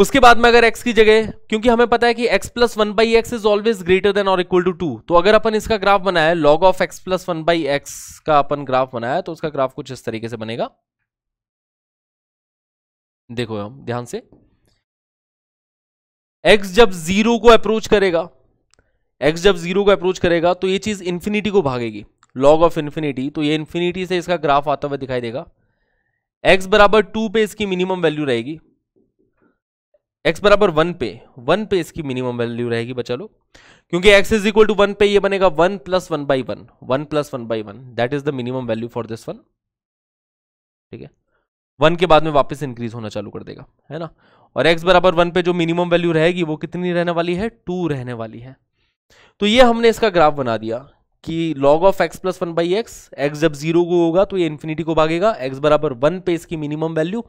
उसके बाद में अगर x की जगह क्योंकि हमें पता है कि x plus one by x is always greater than और इक्वल टू टू तो अगर अपन इसका ग्राफ बनाया log of x plus one by x का अपन ग्राफ बनाया तो उसका ग्राफ कुछ इस तरीके से बनेगा देखो हम ध्यान से x जब जीरो को अप्रोच करेगा x जब जीरो को अप्रोच करेगा तो ये चीज इन्फिनिटी को भागेगी लॉग ऑफ इन्फिनिटी तो ये इन्फिनिटी से इसका ग्राफ आता हुआ दिखाई देगा एक्स बराबर टू पे इसकी मिनिमम वैल्यू रहेगी एक्स बराबर वन पे वन पे इसकी मिनिमम वैल्यू रहेगी बचा लो क्योंकि x is equal to one पे ये बनेगा one plus one by one one plus one by one that is the minimum value for this one ठीक है वन के बाद में वापस इंक्रीज होना चालू कर देगा है ना और एक्स बराबर वन पे जो मिनिमम वैल्यू रहेगी वो कितनी रहने वाली है टू रहने वाली है तो ये हमने इसका ग्राफ बना दिया कि log of x plus one by x x जब जीरो को होगा तो ये इन्फिनिटी को भागेगा x बराबर वन पे इसकी minimum value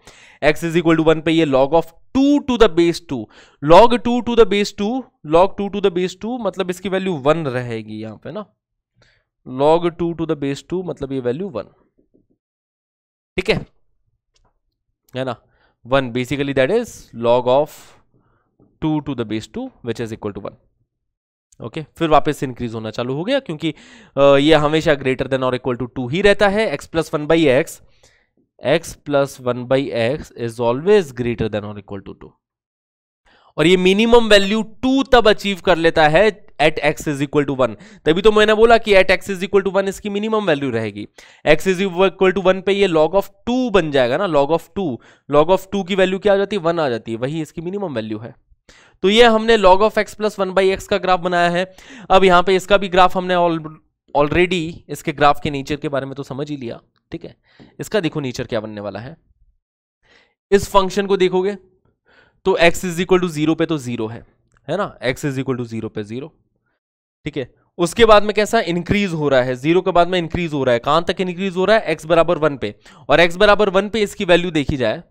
x is equal to one पे ये log of two to the base two log two to the base two log two to the base two मतलब इसकी वैल्यू वन रहेगी यहां पे ना log two to the base two मतलब ये वैल्यू वन ठीक है है ना one basically that is log of two to the base two which is equal to one okay okay, फिर वापस इंक्रीज होना चालू हो गया क्योंकि ये हमेशा ग्रेटर देन और इक्वल टू टू ही रहता है x plus one by x x plus one by x is always greater than और इक्वल टू टू और ये मिनिमम वैल्यू टू तब अचीव कर लेता है at x is equal to one तभी तो मैंने बोला कि at x is equal to one इसकी मिनिमम वैल्यू रहेगी x is equal to one पे ये लॉग ऑफ टू बन जाएगा ना log of two log of two की वैल्यू क्या आ जाती है वन आ जाती है वही इसकी मिनिमम वैल्यू है तो ये हमने log of x plus one by x का ग्राफ बनाया है अब यहाँ पे इसका भी ग्राफ हमने ऑलरेडी इसके ग्राफ के नेचर के बारे में तो समझ ही लिया ठीक है इसका देखो नेचर क्या बनने वाला है इस फंक्शन को देखोगे तो x is equal to zero पे तो जीरो है है ना x is equal to zero पे जीरो ठीक है उसके बाद में कैसा इंक्रीज हो रहा है जीरो के बाद में इंक्रीज हो रहा है कहां तक इंक्रीज हो रहा है x बराबर वन पे और x बराबर वन पे इसकी वैल्यू देखी जाए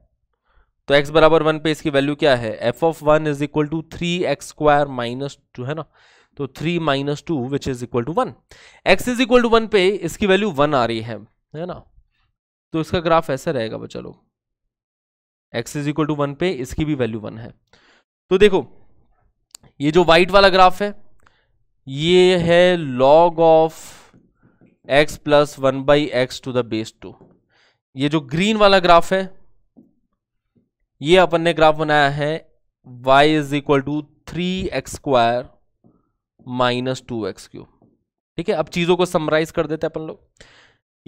तो x बराबर वन पे इसकी वैल्यू क्या है f of one is equal to three x square minus two है ना तो three minus two which is equal to one x is equal to one पे इसकी वैल्यू वन आ रही है है ना तो इसका ग्राफ ऐसा रहेगा बच्चा लोग x is equal to one पे इसकी भी वैल्यू वन है तो देखो ये जो वाइट वाला ग्राफ है ये है log of x plus one by x to the base two ये जो ग्रीन वाला ग्राफ है ये अपन ने ग्राफ बनाया है y is equal to three x square minus two x cube ठीक है अब चीजों को समराइज कर देते हैं अपन लोग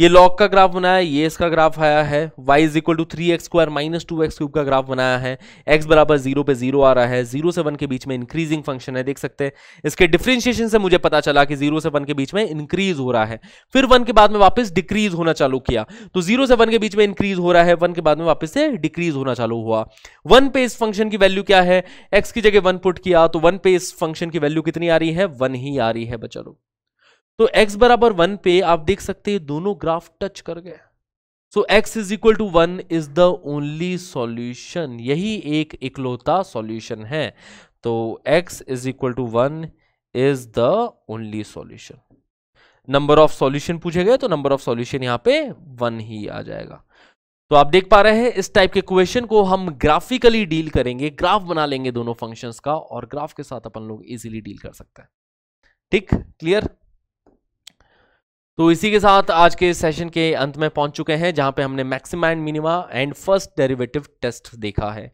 ये लॉग का ग्राफ बनाया ये इसका ग्राफ आया है y is equal to three x square minus two x cube का ग्राफ बनाया है x बराबर जीरो पे जीरो आ रहा है जीरो से वन के बीच में इंक्रीजिंग फंक्शन है देख सकते हैं इसके डिफ्रेंशिएशन से मुझे पता चला कि जीरो से वन के बीच में इंक्रीज हो रहा है फिर वन के बाद में वापस डिक्रीज होना चालू किया तो जीरो से वन के बीच में इंक्रीज हो रहा है वन के बाद में वापस से डिक्रीज होना चालू हुआ वन पे इस फंक्शन की वैल्यू क्या है एक्स की जगह वन पुट किया तो वन पे इस फंक्शन की वैल्यू कितनी आ रही है वन ही आ रही है बच्चा लोग तो x बराबर वन पे आप देख सकते हैं दोनों ग्राफ टच कर गए so x is equal to one is the only solution यही एक इकलौता सॉल्यूशन है तो x is equal to one is the only solution number of solution पूछे गए तो नंबर ऑफ सॉल्यूशन यहां पे वन ही आ जाएगा तो आप देख पा रहे हैं इस टाइप के क्वेश्चन को हम ग्राफिकली डील करेंगे ग्राफ बना लेंगे दोनों फंक्शंस का और ग्राफ के साथ अपन लोग इजीली डील कर सकते हैं ठीक क्लियर तो इसी के साथ आज के सेशन के अंत में पहुंच चुके हैं जहां पे हमने maxima and minima and first derivative test देखा है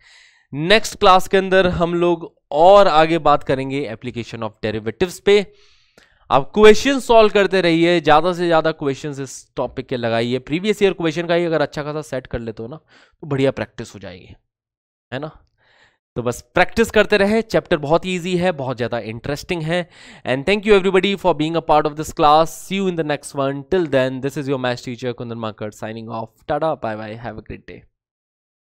नेक्स्ट क्लास के अंदर हम लोग और आगे बात करेंगे एप्लीकेशन ऑफ डेरिवेटिव्स पे आप क्वेश्चन सॉल्व करते रहिए ज़्यादा से ज़्यादा क्वेश्चन इस टॉपिक के लगाइए प्रीवियस ईयर क्वेश्चन का ही अगर अच्छा खासा सेट कर लेते हो ना तो बढ़िया प्रैक्टिस हो जाएगी है ना तो बस प्रैक्टिस करते रहे चैप्टर बहुत ईजी है बहुत ज़्यादा इंटरेस्टिंग है and thank you everybody for being a part of this class see you in the next one till then this is your math teacher Kundan Makar signing off tata bye bye have a great day